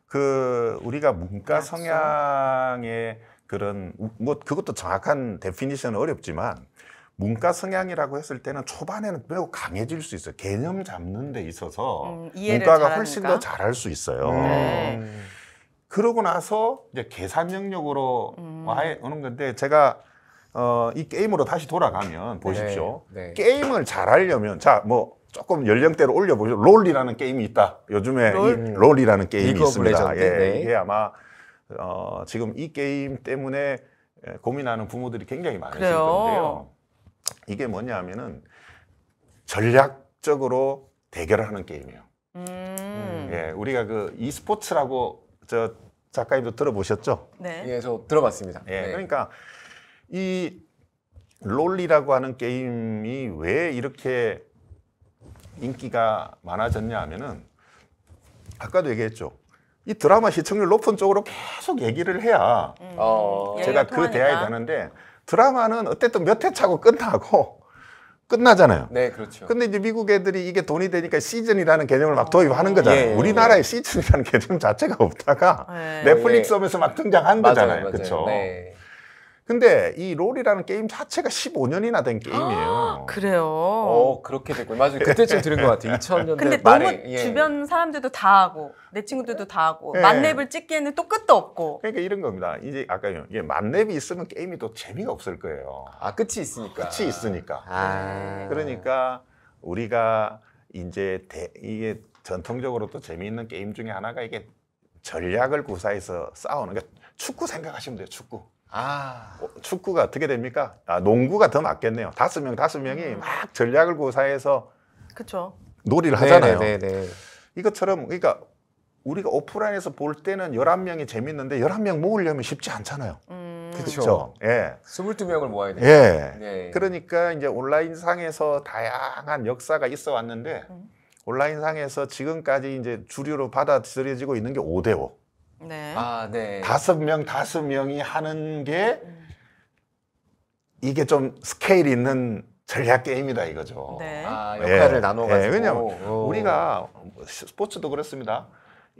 그 우리가 문과 약속. 성향의 그런 뭐 그것도 정확한 데피니션은 어렵지만 문과 성향이라고 했을 때는 초반에는 매우 강해질 수 있어요. 개념 잡는 데 있어서 음, 문과가 훨씬 더 잘할 수 있어요. 음. 그러고 나서 이제 계산 영역으로 음. 오는 건데 제가 어, 이 게임으로 다시 돌아가면 보십시오. 네, 네. 게임을 잘하려면 자 뭐 조금 연령대를 올려보죠. 롤이라는 게임이 있다. 요즘에 롤? 이 롤이라는 게임이 있습니다. 예, 네. 이게 아마 어, 지금 이 게임 때문에 고민하는 부모들이 굉장히 많으실 그래요. 건데요. 이게 뭐냐 하면은 전략적으로 대결을 하는 게임이에요. 음. 예, 우리가 그 e스포츠라고 저 작가님도 들어보셨죠? 네. 예, 저 들어봤습니다. 예, 네. 그러니까 이 롤리라고 하는 게임이 왜 이렇게 인기가 많아졌냐 하면은 아까도 얘기했죠. 이 드라마 시청률 높은 쪽으로 계속 얘기를 해야 어. 음. 어. 제가 그 대화에 되는데 드라마는 어쨌든 몇 회 차고 끝나고 끝나잖아요. 네, 그렇죠. 근데 이제 미국 애들이 이게 돈이 되니까 시즌이라는 개념을 막 도입하는 아, 거잖아요. 예, 예, 예, 우리나라의 시즌이라는 개념 자체가 없다가 예. 넷플릭스 오면서 예. 막 등장한 맞아요, 거잖아요. 그렇죠. 네. 근데 이 롤이라는 게임 자체가 15년이나 된 게임이에요. 아, 그래요. 어, 그렇게 됐고 맞아요. 그때쯤 들은 것 같아요. 2000년대 근데 말에. 너무 예. 주변 사람들도 다 하고 내 친구들도 다 하고 예. 만렙을 찍기에는 또 끝도 없고. 그러니까 이런 겁니다. 이제 아까 이게 만렙이 있으면 게임이 또 재미가 없을 거예요. 아, 끝이 있으니까. 끝이 있으니까. 아. 그러니까 우리가 이제 대, 이게 전통적으로 또 재미있는 게임 중에 하나가 이게 전략을 구사해서 싸우는 게 그러니까 축구 생각하시면 돼요. 축구. 아. 축구가 어떻게 됩니까? 아, 농구가 더 맞겠네요. 다섯 명, 다섯 명이 음. 막 전략을 고사해서 그쵸. 놀이를 네, 하잖아요. 네네네. 네, 네. 이것처럼, 그러니까 우리가 오프라인에서 볼 때는 열한 명이 재밌는데 열한 명 모으려면 쉽지 않잖아요. 음. 그렇죠. 예. 22명을 모아야 돼요. 예. 네. 그러니까 이제 온라인 상에서 다양한 역사가 있어 왔는데 음. 온라인 상에서 지금까지 이제 주류로 받아들여지고 있는 게 5대 5. 네. 아, 네. 다섯 명, 다섯 명이 하는 게 이게 좀 스케일 있는 전략 게임이다 이거죠. 네. 아, 예. 역할을 예, 나눠가지고. 예, 왜냐면 우리가 뭐 스포츠도 그렇습니다.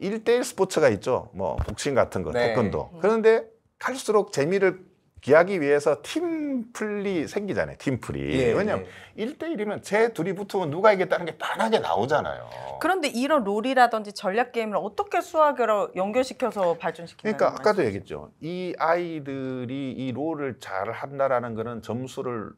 1대1 스포츠가 있죠. 뭐 복싱 같은 거, 네. 태권도. 음. 그런데 갈수록 재미를 기하기 위해서 팀플이 생기잖아요. 팀플이. 예, 예. 왜냐면 1대1이면제 예. 둘이 붙으면 누가 이겼다는 게 빤하게 나오잖아요. 그런데 이런 롤이라든지 전략 게임을 어떻게 수학으로 연결시켜서 발전시키는 그러니까 아까도 말씀이시죠? 얘기했죠. 이 아이들이 이 롤을 잘 한다라는 거는 점수를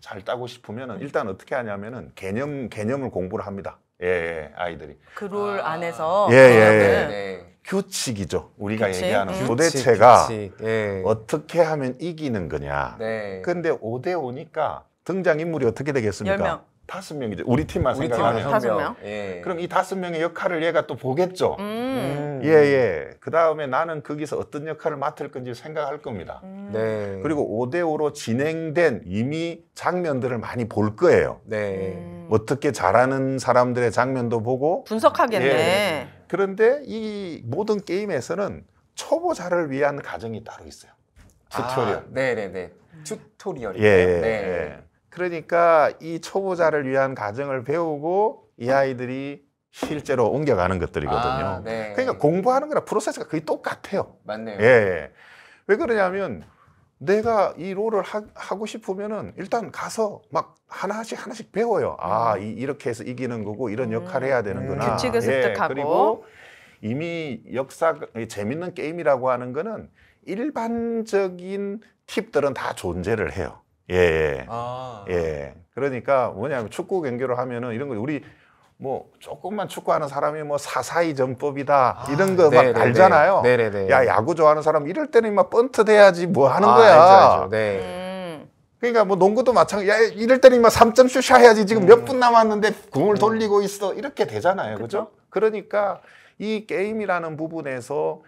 잘 따고 싶으면 음. 일단 어떻게 하냐면은 개념 개념을 공부를 합니다. 예, 예 아이들이. 그롤 아. 안에서. 예, 예, 아, 예. 네. 네. 규칙이죠. 우리가 규칙? 얘기하는 음. 도대체가 규칙, 예. 어떻게 하면 이기는 거냐. 네. 근데 5대 5니까 등장 인물이 어떻게 되겠습니까? 10명. 이죠 우리 팀만 우리 생각하면. 팀 5명. 예. 그럼 이 다섯 명의 역할을 얘가 또 보겠죠. 음. 음. 예, 예. 그다음에 나는 거기서 어떤 역할을 맡을 건지 생각할 겁니다. 음. 음. 네. 그리고 5대 5로 진행된 이미 장면들을 많이 볼 거예요. 네. 어떻게 잘하는 사람들의 장면도 보고 분석하겠네. 예. 그런데 이 모든 게임에서는 초보자를 위한 가정이 따로 있어요. 아, 튜토리얼. 아, 네네네. 튜토리얼이 예, 예, 네. 예. 그러니까 이 초보자를 위한 가정을 배우고 이 아이들이 실제로 옮겨가는 것들이거든요. 아, 네. 그러니까 공부하는 거랑 프로세스가 거의 똑같아요. 맞네요. 예. 예. 왜 그러냐면 내가 이 롤을 하, 고 싶으면은 일단 가서 막 하나씩 하나씩 배워요. 아, 음. 이, 렇게 해서 이기는 거고 이런 역할을 해야 음. 되는구나. 음, 규칙을 예, 습득하고. 예, 그리고 이미 역사 재밌는 게임이라고 하는 거는 일반적인 팁들은 다 존재를 해요. 예. 예. 아. 예. 그러니까 뭐냐면 축구 경기를 하면은 이런 거 우리 뭐 조금만 축구하는 사람이 뭐 사사이 전법이다 아, 이런 거막 네, 네, 네. 알잖아요. 네네네. 야 야구 좋아하는 사람 이럴 때는 막 번트 돼야지 뭐 하는 아, 거야. 알죠, 알죠. 네. 음. 그러니까 뭐 농구도 마찬가지. 야 이럴 때는 막 3점슛 해야지 지금 음. 몇분 남았는데 공을 음. 돌리고 있어 이렇게 되잖아요, 그죠? 그러니까 이 게임이라는 부분에서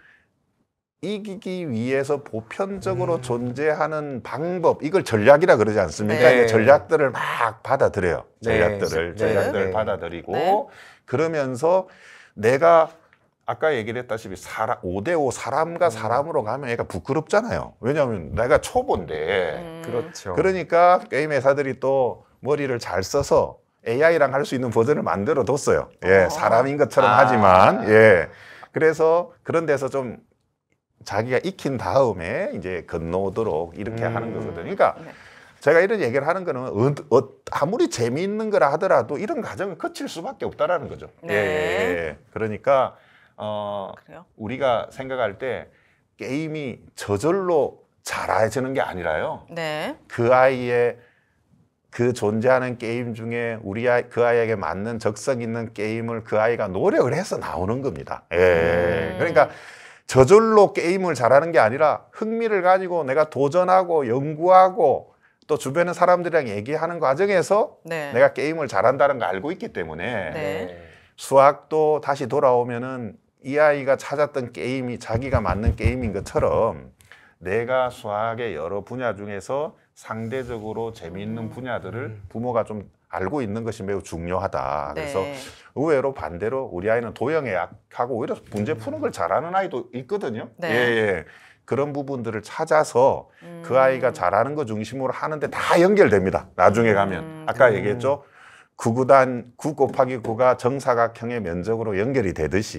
이기기 위해서 보편적으로 음. 존재하는 방법 이걸 전략이라 그러지 않습니까? 네. 전략들을 막 받아들여요. 네. 전략들을 네. 전략들을 네. 받아들이고 네. 그러면서 내가 아까 얘기를 했다시피 사람, 5대5 사람과 음. 사람으로 가면 얘가 부끄럽잖아요. 왜냐하면 내가 초보인데. 음. 그렇죠. 그러니까 게임 회사들이 또 머리를 잘 써서 AI랑 할 수 있는 버전을 만들어 뒀어요. 예, 어. 사람인 것처럼 아. 하지만. 예. 그래서 그런 데서 좀 자기가 익힌 다음에 이제 건너오도록 이렇게 음. 하는 거거든요. 그러니까 네. 제가 이런 얘기를 하는 거는 어, 어, 아무리 재미있는 거라 하더라도 이런 과정을 거칠 수밖에 없다라는 거죠. 네. 예, 예, 예. 그러니까 어, 그래요? 우리가 생각할 때 게임이 저절로 잘해지는 게 아니라요. 네. 그 아이의 그 존재하는 게임 중에 우리 아이, 그 아이에게 맞는 적성 있는 게임을 그 아이가 노력을 해서 나오는 겁니다. 예. 음. 그러니까 저절로 게임을 잘하는 게 아니라 흥미를 가지고 내가 도전하고 연구하고 또 주변의 사람들이랑 얘기하는 과정에서 네. 내가 게임을 잘한다는 걸 알고 있기 때문에 네. 수학도 다시 돌아오면은 이 아이가 찾았던 게임이 자기가 맞는 게임인 것처럼 내가 수학의 여러 분야 중에서 상대적으로 재미있는 음. 분야들을 부모가 좀 알고 있는 것이 매우 중요하다. 그래서 네. 의외로 반대로 우리 아이는 도형에 약하고 오히려 문제 푸는 걸 잘하는 아이도 있거든요. 네. 예, 예. 그런 부분들을 찾아서 그 음. 그 아이가 잘하는 거 중심으로 하는데 다 연결됩니다. 나중에 가면. 음. 아까 음. 얘기했죠. 구구단 9 곱하기 9가 정사각형의 면적으로 연결이 되듯이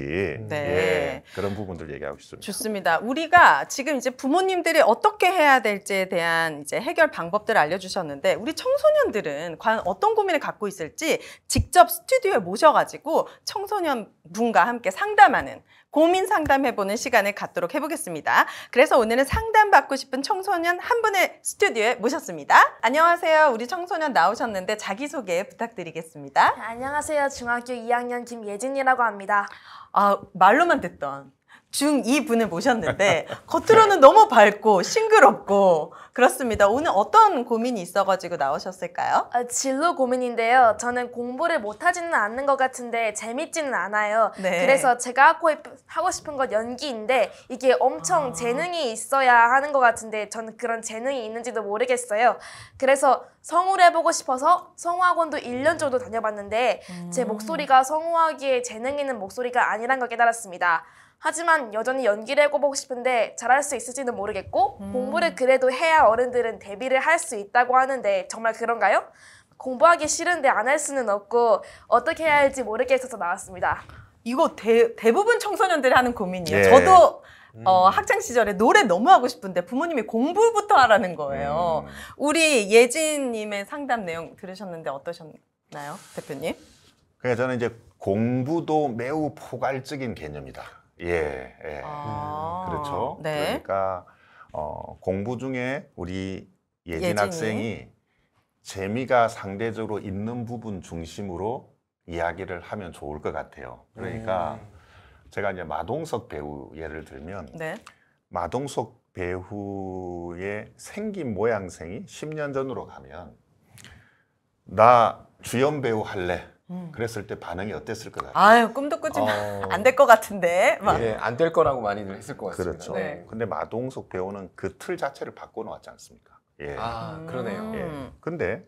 네. 예, 그런 부분들 얘기하고 싶습니다 좋습니다. 우리가 지금 이제 부모님들이 어떻게 해야 될지에 대한 이제 해결 방법들을 알려주셨는데 우리 청소년들은 과연 어떤 고민을 갖고 있을지 직접 스튜디오에 모셔가지고 청소년 분과 함께 상담하는 고민 상담해보는 시간을 갖도록 해보겠습니다. 그래서 오늘은 상담받고 싶은 청소년 한분의 스튜디오에 모셨습니다. 안녕하세요. 우리 청소년 나오셨는데 자기소개 부탁드리겠습니다. 네, 안녕하세요. 중학교 2학년 김예진이라고 합니다. 아, 말로만 듣던 중2 분을 모셨는데 겉으로는 너무 밝고 싱그럽고 그렇습니다. 오늘 어떤 고민이 있어가지고 나오셨을까요? 아, 진로 고민인데요. 저는 공부를 못하지는 않는 것 같은데 재밌지는 않아요. 네. 그래서 제가 하고, 싶은 건 연기인데 이게 엄청 아... 재능이 있어야 하는 것 같은데 저는 그런 재능이 있는지도 모르겠어요. 그래서 성우를 해보고 싶어서 성우학원도 1년 정도 다녀봤는데 음... 제 목소리가 성우하기에 재능 있는 목소리가 아니란 걸 깨달았습니다. 하지만 여전히 연기를 해보고 싶은데 잘할 수 있을지는 모르겠고 음. 공부를 그래도 해야 어른들은 대비를 할 수 있다고 하는데 정말 그런가요? 공부하기 싫은데 안 할 수는 없고 어떻게 해야 할지 모르겠어서 나왔습니다. 이거 대, 부분 청소년들이 하는 고민이에요. 예. 저도 음. 어, 학창 시절에 노래 너무 하고 싶은데 부모님이 공부부터 하라는 거예요. 음. 우리 예진님의 상담 내용 들으셨는데 어떠셨나요, 대표님? 그러니까 저는 이제 공부도 매우 포괄적인 개념이다. 예, 예. 아. 음, 그렇죠. 네. 그러니까 어, 공부 중에 우리 예진, 예진 학생이 재미가 상대적으로 있는 부분 중심으로 이야기를 하면 좋을 것 같아요. 그러니까 음. 제가 이제 마동석 배우 예를 들면 네. 마동석 배우의 생긴 모양생이 10년 전으로 가면 나 주연 배우 할래. 음. 그랬을 때 반응이 어땠을 것 같아요? 아유 꿈도 꾸지 어... 안될 것 같은데. 막. 예, 안 될 거라고 많이들 했을 것 같습니다. 그렇죠. 네. 근데 마동석 배우는 그 틀 자체를 바꿔놓았지 않습니까? 예. 아 그러네요. 음. 예. 근데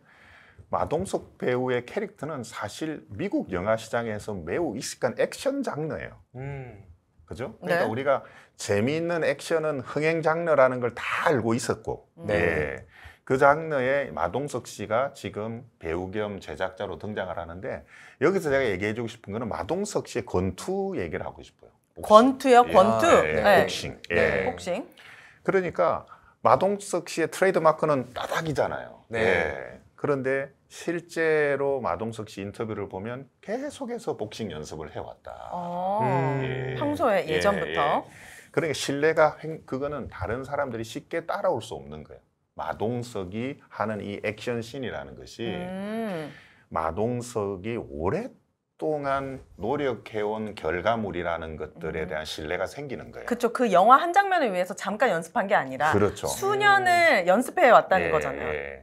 마동석 배우의 캐릭터는 사실 미국 영화 시장에서 매우 익숙한 액션 장르예요. 음. 그죠? 네. 그러니까 네. 우리가 재미있는 액션은 흥행 장르라는 걸 다 알고 있었고, 네. 예. 그 장르에 마동석 씨가 지금 배우 겸 제작자로 등장을 하는데 여기서 제가 얘기해주고 싶은 거는 마동석 씨의 권투 얘기를 하고 싶어요. 복싱. 권투요? 예. 권투? 예. 네. 복싱. 네, 예. 네, 복싱. 그러니까 마동석 씨의 트레이드 마크는 따닥이잖아요. 네. 예. 그런데 실제로 마동석 씨 인터뷰를 보면 계속해서 복싱 연습을 해왔다. 아, 음. 예. 평소에 예, 예전부터. 예. 그러니까 신뢰가 그거는 다른 사람들이 쉽게 따라올 수 없는 거예요. 마동석이 하는 이 액션 씬이라는 것이 음. 마동석이 오랫동안 노력해온 결과물이라는 것들에 음. 대한 신뢰가 생기는 거예요. 그렇죠. 그 영화 한 장면을 위해서 잠깐 연습한 게 아니라 그렇죠. 수년을 음. 연습해 왔다는 예, 거잖아요. 예.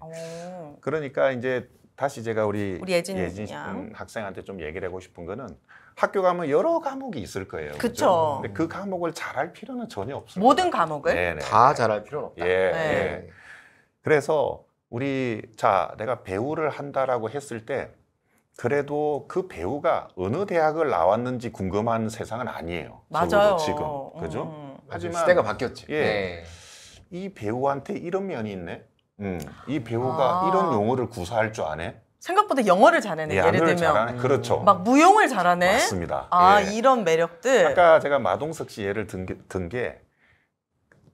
그러니까 이제 다시 제가 우리, 우리 예진, 예진 학생한테 좀 얘기를 하고 싶은 거는 학교 가면 여러 과목이 있을 거예요. 그렇죠. 근데 그 과목을 잘할 필요는 전혀 없어요. 모든 과목을 네, 네. 다 잘할 필요는 없다. 예, 네. 예. 그래서 우리 자 내가 배우를 한다라고 했을 때 그래도 그 배우가 어느 대학을 나왔는지 궁금한 세상은 아니에요. 맞아요. 지금 그죠? 음. 하지만 시대가 바뀌었지. 예, 네. 이 배우한테 이런 면이 있네. 음, 이 배우가 아. 이런 용어를 구사할 줄 아네. 생각보다 영어를 잘하네. 예, 를 들면 잘하네. 그렇죠. 막 무용을 잘하네. 맞습니다. 아 예. 이런 매력들. 아까 제가 마동석 씨 예를 든 게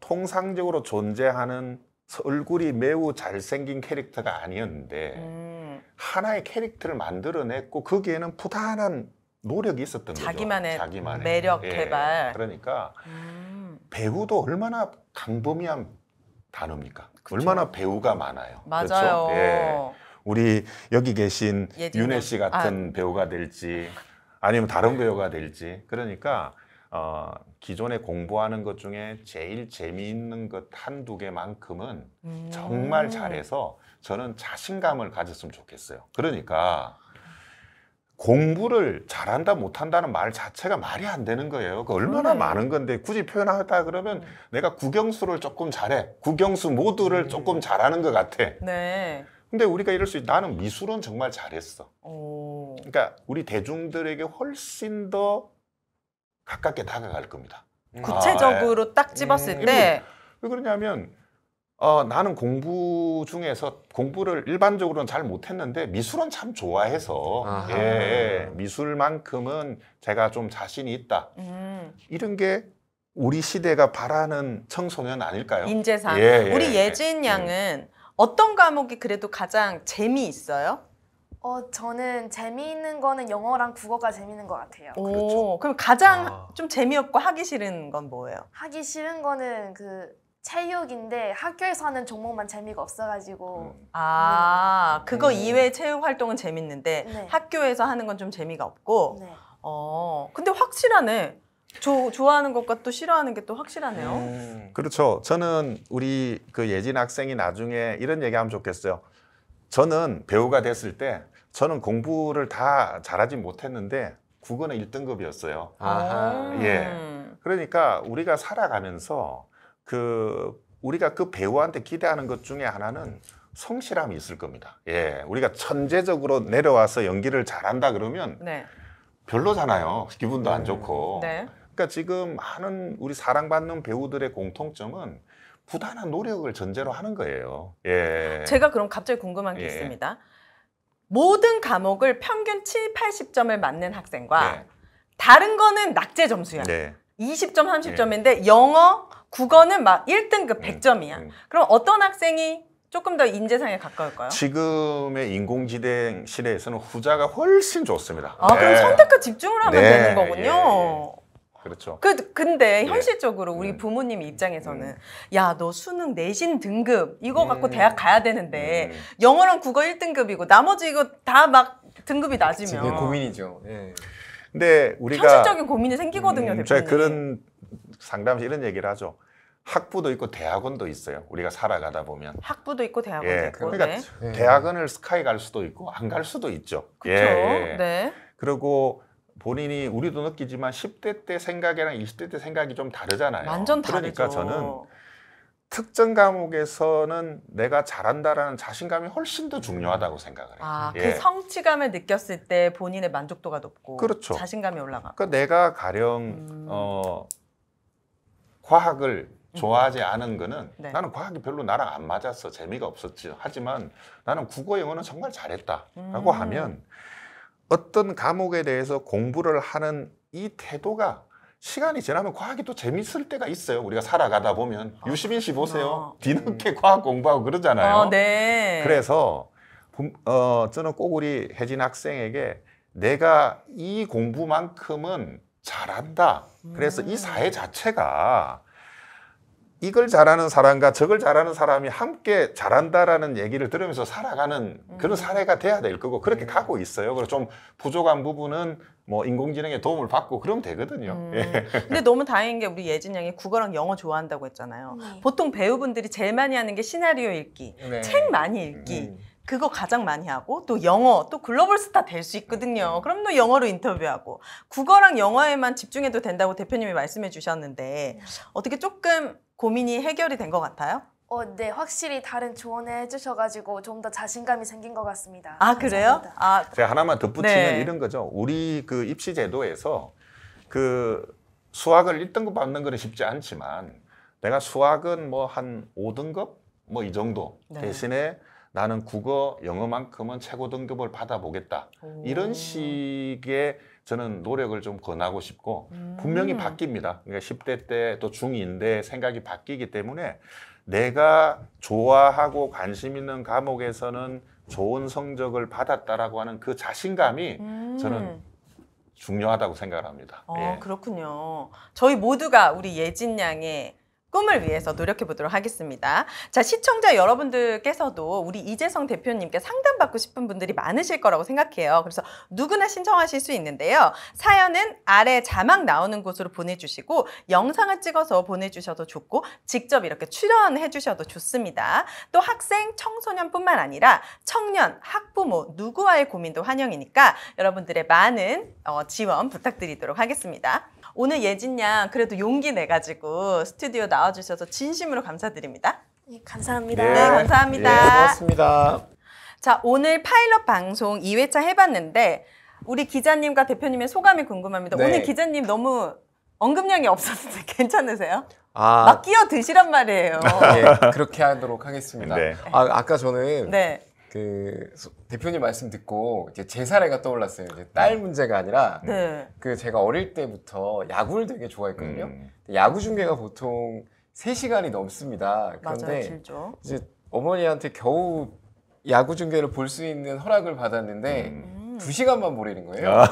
통상적으로 존재하는 얼굴이 매우 잘생긴 캐릭터가 아니었는데 음. 하나의 캐릭터를 만들어냈고 거기에는 부단한 노력이 있었던 자기만의 거죠. 자기만의 매력 예. 개발. 그러니까 음. 배우도 얼마나 강범위한 단어입니까? 그쵸. 얼마나 배우가 많아요. 그렇죠? 맞아요. 그렇죠? 예. 우리 여기 계신 예진이. 윤혜 씨 같은 아. 배우가 될지 아니면 다른 배우가 될지 그러니까 어, 기존에 공부하는 것 중에 제일 재미있는 것 한두 개만큼은 음. 정말 잘해서 저는 자신감을 가졌으면 좋겠어요. 그러니까 공부를 잘한다 못한다는 말 자체가 말이 안 되는 거예요. 그 얼마나 음. 많은 건데 굳이 표현하다 그러면 음. 내가 국영수를 조금 잘해. 국영수 모두를 음. 조금 잘하는 것 같아. 네. 근데 우리가 이럴 수 있, 나는 미술은 정말 잘했어. 오. 그러니까 우리 대중들에게 훨씬 더 가깝게 다가갈 겁니다. 음. 구체적으로 아, 예. 딱 집었을 음, 때. 음. 왜 그러냐면 어, 나는 공부 중에서 공부를 일반적으로는 잘 못했는데 미술은 참 좋아해서 아 예, 미술만큼은 제가 좀 자신이 있다. 음. 이런 게 우리 시대가 바라는 청소년 아닐까요? 인재상. 예, 예. 우리 예진 양은 어떤 과목이 그래도 가장 재미있어요? 어, 저는 재미있는 거는 영어랑 국어가 재미있는 것 같아요. 오, 그렇죠. 그럼 가장 아. 좀 재미없고 하기 싫은 건 뭐예요? 하기 싫은 거는 그 체육인데 학교에서 하는 종목만 재미가 없어가지고 음. 아 음. 그거 네. 이외의 체육 활동은 재밌는데 네. 학교에서 하는 건 좀 재미가 없고 네. 어 근데 확실하네 조, 좋아하는 것과 또 싫어하는 게 또 확실하네요 음. 그렇죠 저는 우리 그 예진 학생이 나중에 이런 얘기하면 좋겠어요 저는 배우가 됐을 때 저는 공부를 다 잘하지 못했는데 국어는 1등급이었어요. 아하. 음. 예. 그러니까 우리가 살아가면서 그 우리가 그 배우한테 기대하는 것 중에 하나는 성실함이 있을 겁니다. 예. 우리가 천재적으로 내려와서 연기를 잘한다 그러면 네. 별로잖아요. 기분도 안 음. 좋고. 네. 그러니까 지금 많은 우리 사랑받는 배우들의 공통점은 부단한 노력을 전제로 하는 거예요. 예. 제가 그럼 갑자기 궁금한 게 예. 있습니다. 모든 과목을 평균 7, 80점을 맞는 학생과 예. 다른 거는 낙제 점수야. 네. 20점, 30점인데 영어, 국어는 막 1등급 100점이야. 음, 음. 그럼 어떤 학생이 조금 더 인재상에 가까울까요? 지금의 인공지능 시대에서는 후자가 훨씬 좋습니다. 아, 네. 그럼 선택과 집중을 하면 네. 되는 거군요. 예, 예. 그렇죠. 그 근데 예. 현실적으로 예. 우리 부모님 입장에서는 음. 야너 수능 내신 등급 이거 갖고 음. 대학 가야 되는데 음. 영어랑 국어 1등급이고 나머지 이거 다 막 등급이 낮으면 그치, 고민이죠. 예. 근데 우리가 현실적인 고민이 생기거든요. 음, 제가 그런 상담에 이런 얘기를 하죠. 학부도 있고 대학원도 있어요. 우리가 살아가다 보면 학부도 있고 대학원도 예, 있고 그러니까 네. 대학원을 스카이 갈 수도 있고 안 갈 수도 있죠. 그렇죠. 예. 네. 그리고 본인이 우리도 느끼지만 10대 때 생각이랑 20대 때 생각이 좀 다르잖아요. 완전 다르죠. 그러니까 저는 특정 과목에서는 내가 잘한다라는 자신감이 훨씬 더 중요하다고 음. 생각을 해요. 아, 그 예. 성취감을 느꼈을 때 본인의 만족도가 높고 그렇죠. 자신감이 올라가고. 그러니까 내가 가령 음... 어, 과학을 좋아하지 음. 않은 거는 네. 나는 과학이 별로 나랑 안 맞았어 재미가 없었지 하지만 나는 국어 영어는 정말 잘했다라고 음. 하면 어떤 과목에 대해서 공부를 하는 이 태도가 시간이 지나면 과학이 또 재밌을 때가 있어요. 우리가 살아가다 보면 아, 유시민 씨 보세요. 아, 뒤늦게 음. 과학 공부하고 그러잖아요. 아, 네. 그래서 어, 저는 꼭 우리 혜진 학생에게 내가 이 공부만큼은 잘한다. 그래서 음. 이 사회 음. 자체가 이걸 잘하는 사람과 저걸 잘하는 사람이 함께 잘한다라는 얘기를 들으면서 살아가는 그런 음. 사례가 돼야 될 거고 그렇게 네. 가고 있어요. 그래서 좀 부족한 부분은 뭐 인공지능의 도움을 받고 그러면 되거든요. 음. 예. 근데 너무 다행인 게 우리 예진 양이 국어랑 영어 좋아한다고 했잖아요. 네. 보통 배우분들이 제일 많이 하는 게 시나리오 읽기, 네. 책 많이 읽기. 음. 그거 가장 많이 하고 또 영어 또 글로벌 스타 될 수 있거든요. 음. 그럼 또 영어로 인터뷰하고 국어랑 영어에만 집중해도 된다고 대표님이 말씀해 주셨는데 네. 어떻게 조금 고민이 해결이 된 것 같아요? 어, 네, 확실히 다른 조언을 해주셔가지고 좀 더 자신감이 생긴 것 같습니다. 아, 감사합니다. 아, 제가 하나만 덧붙이면 네. 이런 거죠. 우리 그 입시 제도에서 그 수학을 1등급 받는 건 쉽지 않지만 내가 수학은 뭐 한 5등급 뭐 이 정도 네. 대신에 나는 국어, 영어만큼은 최고 등급을 받아보겠다. 오. 이런 식의 저는 노력을 좀 권하고 싶고 음. 분명히 바뀝니다. 그러니까 10대 때 또 중2인데 생각이 바뀌기 때문에 내가 좋아하고 관심 있는 과목에서는 좋은 성적을 받았다라고 하는 그 자신감이 음. 저는 중요하다고 생각을 합니다. 어, 예. 그렇군요. 저희 모두가 우리 예진 양의 꿈을 위해서 노력해 보도록 하겠습니다. 자, 시청자 여러분들께서도 우리 이재성 대표님께 상담받고 싶은 분들이 많으실 거라고 생각해요. 그래서 누구나 신청하실 수 있는데요. 사연은 아래 자막 나오는 곳으로 보내주시고 영상을 찍어서 보내주셔도 좋고 직접 이렇게 출연해 주셔도 좋습니다. 또 학생, 청소년뿐만 아니라 청년, 학부모, 누구와의 고민도 환영이니까 여러분들의 많은 어, 지원 부탁드리도록 하겠습니다. 오늘 예진 양 그래도 용기 내가지고 스튜디오 나와주셔서 진심으로 감사드립니다. 예, 감사합니다. 네, 네 감사합니다. 예, 고맙습니다. 자, 오늘 파일럿 방송 2회차 해봤는데 우리 기자님과 대표님의 소감이 궁금합니다. 네. 오늘 기자님 너무 언급량이 없었는데 괜찮으세요? 아... 막 끼어 드시란 말이에요. 예, 그렇게 하도록 하겠습니다. 네. 아, 아까 저는 네. 그 대표님 말씀 듣고 이제 제 사례가 떠올랐어요. 이제 딸 네. 문제가 아니라 네. 그 제가 어릴 때부터 야구를 되게 좋아했거든요. 음. 야구 중계가 보통 3시간이 넘습니다. 그런데 맞아요, 이제 어머니한테 겨우 야구 중계를 볼 수 있는 허락을 받았는데 음. 2시간만 보라는 거예요. 아.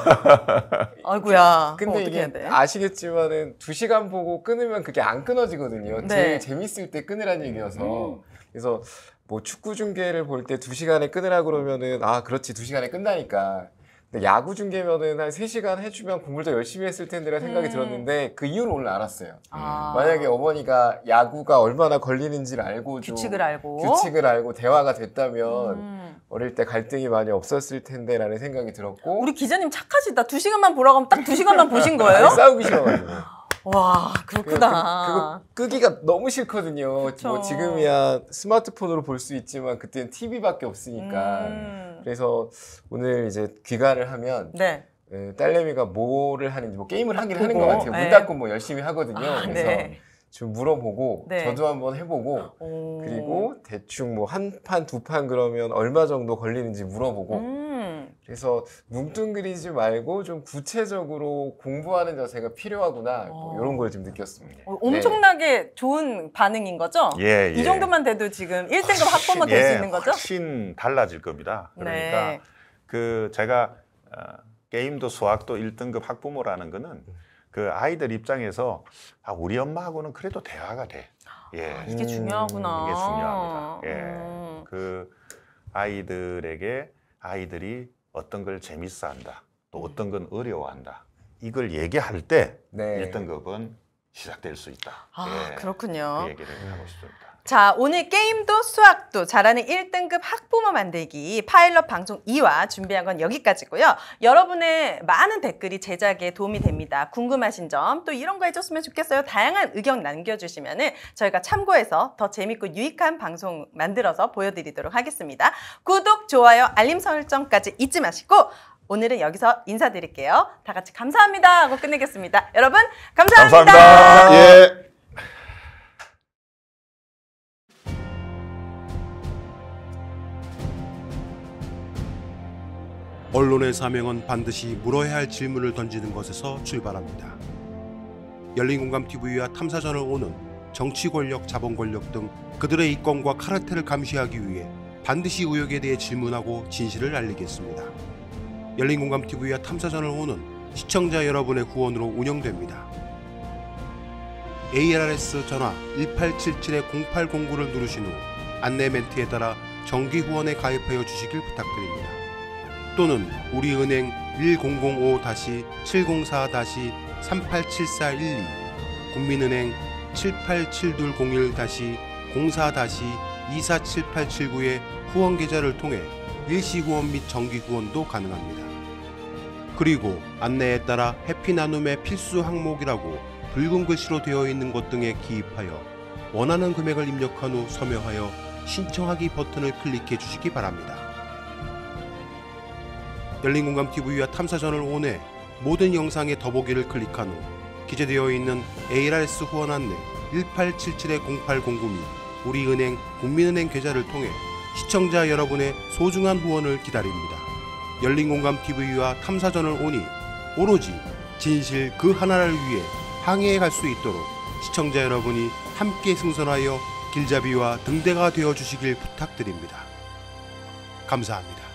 아이고야. 근데 이게 아시겠지만은 2시간 보고 끊으면 그게 안 끊어지거든요. 음. 네. 제일 재밌을 때 끊으라는 얘기여서 음. 그래서 뭐 축구 중계를 볼 때2시간에 끊으라 그러면은 아 그렇지 2시간에 끝나니까 근데 야구 중계면은 한3시간 해주면 공부를 더 열심히 했을 텐데라는 생각이 음. 들었는데 그 이유를 오늘 알았어요. 아. 만약에 어머니가 야구가 얼마나 걸리는지를 알고 규칙을 알고 규칙을 알고 대화가 됐다면 음. 어릴 때 갈등이 많이 없었을 텐데라는 생각이 들었고 우리 기자님 착하시다. 2시간만 보라고 하면 딱2시간만 보신 거예요? 싸우기 싫어가지고. 와 그렇구나. 그, 거 끄기가 너무 싫거든요. 뭐 그쵸. 뭐 지금이야 스마트폰으로 볼 수 있지만 그때는 TV밖에 없으니까. 음. 그래서 오늘 이제 귀가를 하면 네. 에, 예, 딸내미가 뭐를 하는지 뭐 게임을 하긴 하는 것 같아요. 문 닫고 네. 뭐 열심히 하거든요. 아, 그래서 네. 좀 물어보고 네. 저도 한번 해보고 오. 그리고 대충 뭐 한 판 두판 판 그러면 얼마 정도 걸리는지 물어보고. 음. 그래서 뭉뚱그리지 말고 좀 구체적으로 공부하는 자세가 필요하구나 뭐 이런 어. 걸좀 느꼈습니다. 어, 네. 엄청나게 네. 좋은 반응인 거죠? 예, 예. 이 정도만 돼도 지금 1등급 학번만 될수 예, 있는 거죠? 훨씬 달라질 겁니다. 그러니까 네. 그 제가 어, 게임도 수학도 1등급 학부모라는 거는 그 아이들 입장에서 아, 우리 엄마하고는 그래도 대화가 돼. 예. 아, 이게 중요하구나. 음, 이게 중요합니다. 예. 음. 그 아이들에게 아이들이 어떤 걸 재밌어 한다. 또 음. 어떤 건 어려워한다. 이걸 얘기할 때 네. 1등급은 시작될 수 있다. 아, 예, 그렇군요. 그 얘기를 하고 싶습니다. 자, 오늘 게임도 수학도 잘하는 1등급 학부모 만들기 파일럿 방송 2화 준비한 건 여기까지고요. 여러분의 많은 댓글이 제작에 도움이 됩니다. 궁금하신 점, 또 이런 거 해줬으면 좋겠어요. 다양한 의견 남겨주시면 은 저희가 참고해서 더 재밌고 유익한 방송 만들어서 보여드리도록 하겠습니다. 구독, 좋아요, 알림 설정까지 잊지 마시고 오늘은 여기서 인사드릴게요. 다 같이 감사합니다 하고 끝내겠습니다. 여러분 감사합니다. 감사합니다. 예. 언론의 사명은 반드시 물어야 할 질문을 던지는 것에서 출발합니다. 열린공감TV와 탐사전을 오는 정치 권력, 자본 권력 등 그들의 이권과 카르텔을 감시하기 위해 반드시 의혹에 대해 질문하고 진실을 알리겠습니다. 열린공감TV와 탐사전을 오는 시청자 여러분의 후원으로 운영됩니다. ARS 전화 1877-0809를 누르신 후 안내 멘트에 따라 정기 후원에 가입하여 주시길 부탁드립니다. 또는 우리은행 1005-704-387412 국민은행 78701-04-247879의 2 후원 계좌를 통해 일시 후원 및 정기 후원도 가능합니다. 그리고 안내에 따라 해피 나눔의 필수 항목이라고 붉은 글씨로 되어 있는 것 등에 기입하여 원하는 금액을 입력한 후 서명하여 신청하기 버튼을 클릭해 주시기 바랍니다. 열린공감TV와 탐사전을 온해 모든 영상의 더보기를 클릭한 후 기재되어 있는 ARS 후원 안내 1877-0809 및 우리은행 국민은행 계좌를 통해 시청자 여러분의 소중한 후원을 기다립니다. 열린공감TV와 탐사전을 오니 오로지 진실 그 하나를 위해 항해해 갈수 있도록 시청자 여러분이 함께 승선하여 길잡이와 등대가 되어 주시길 부탁드립니다. 감사합니다.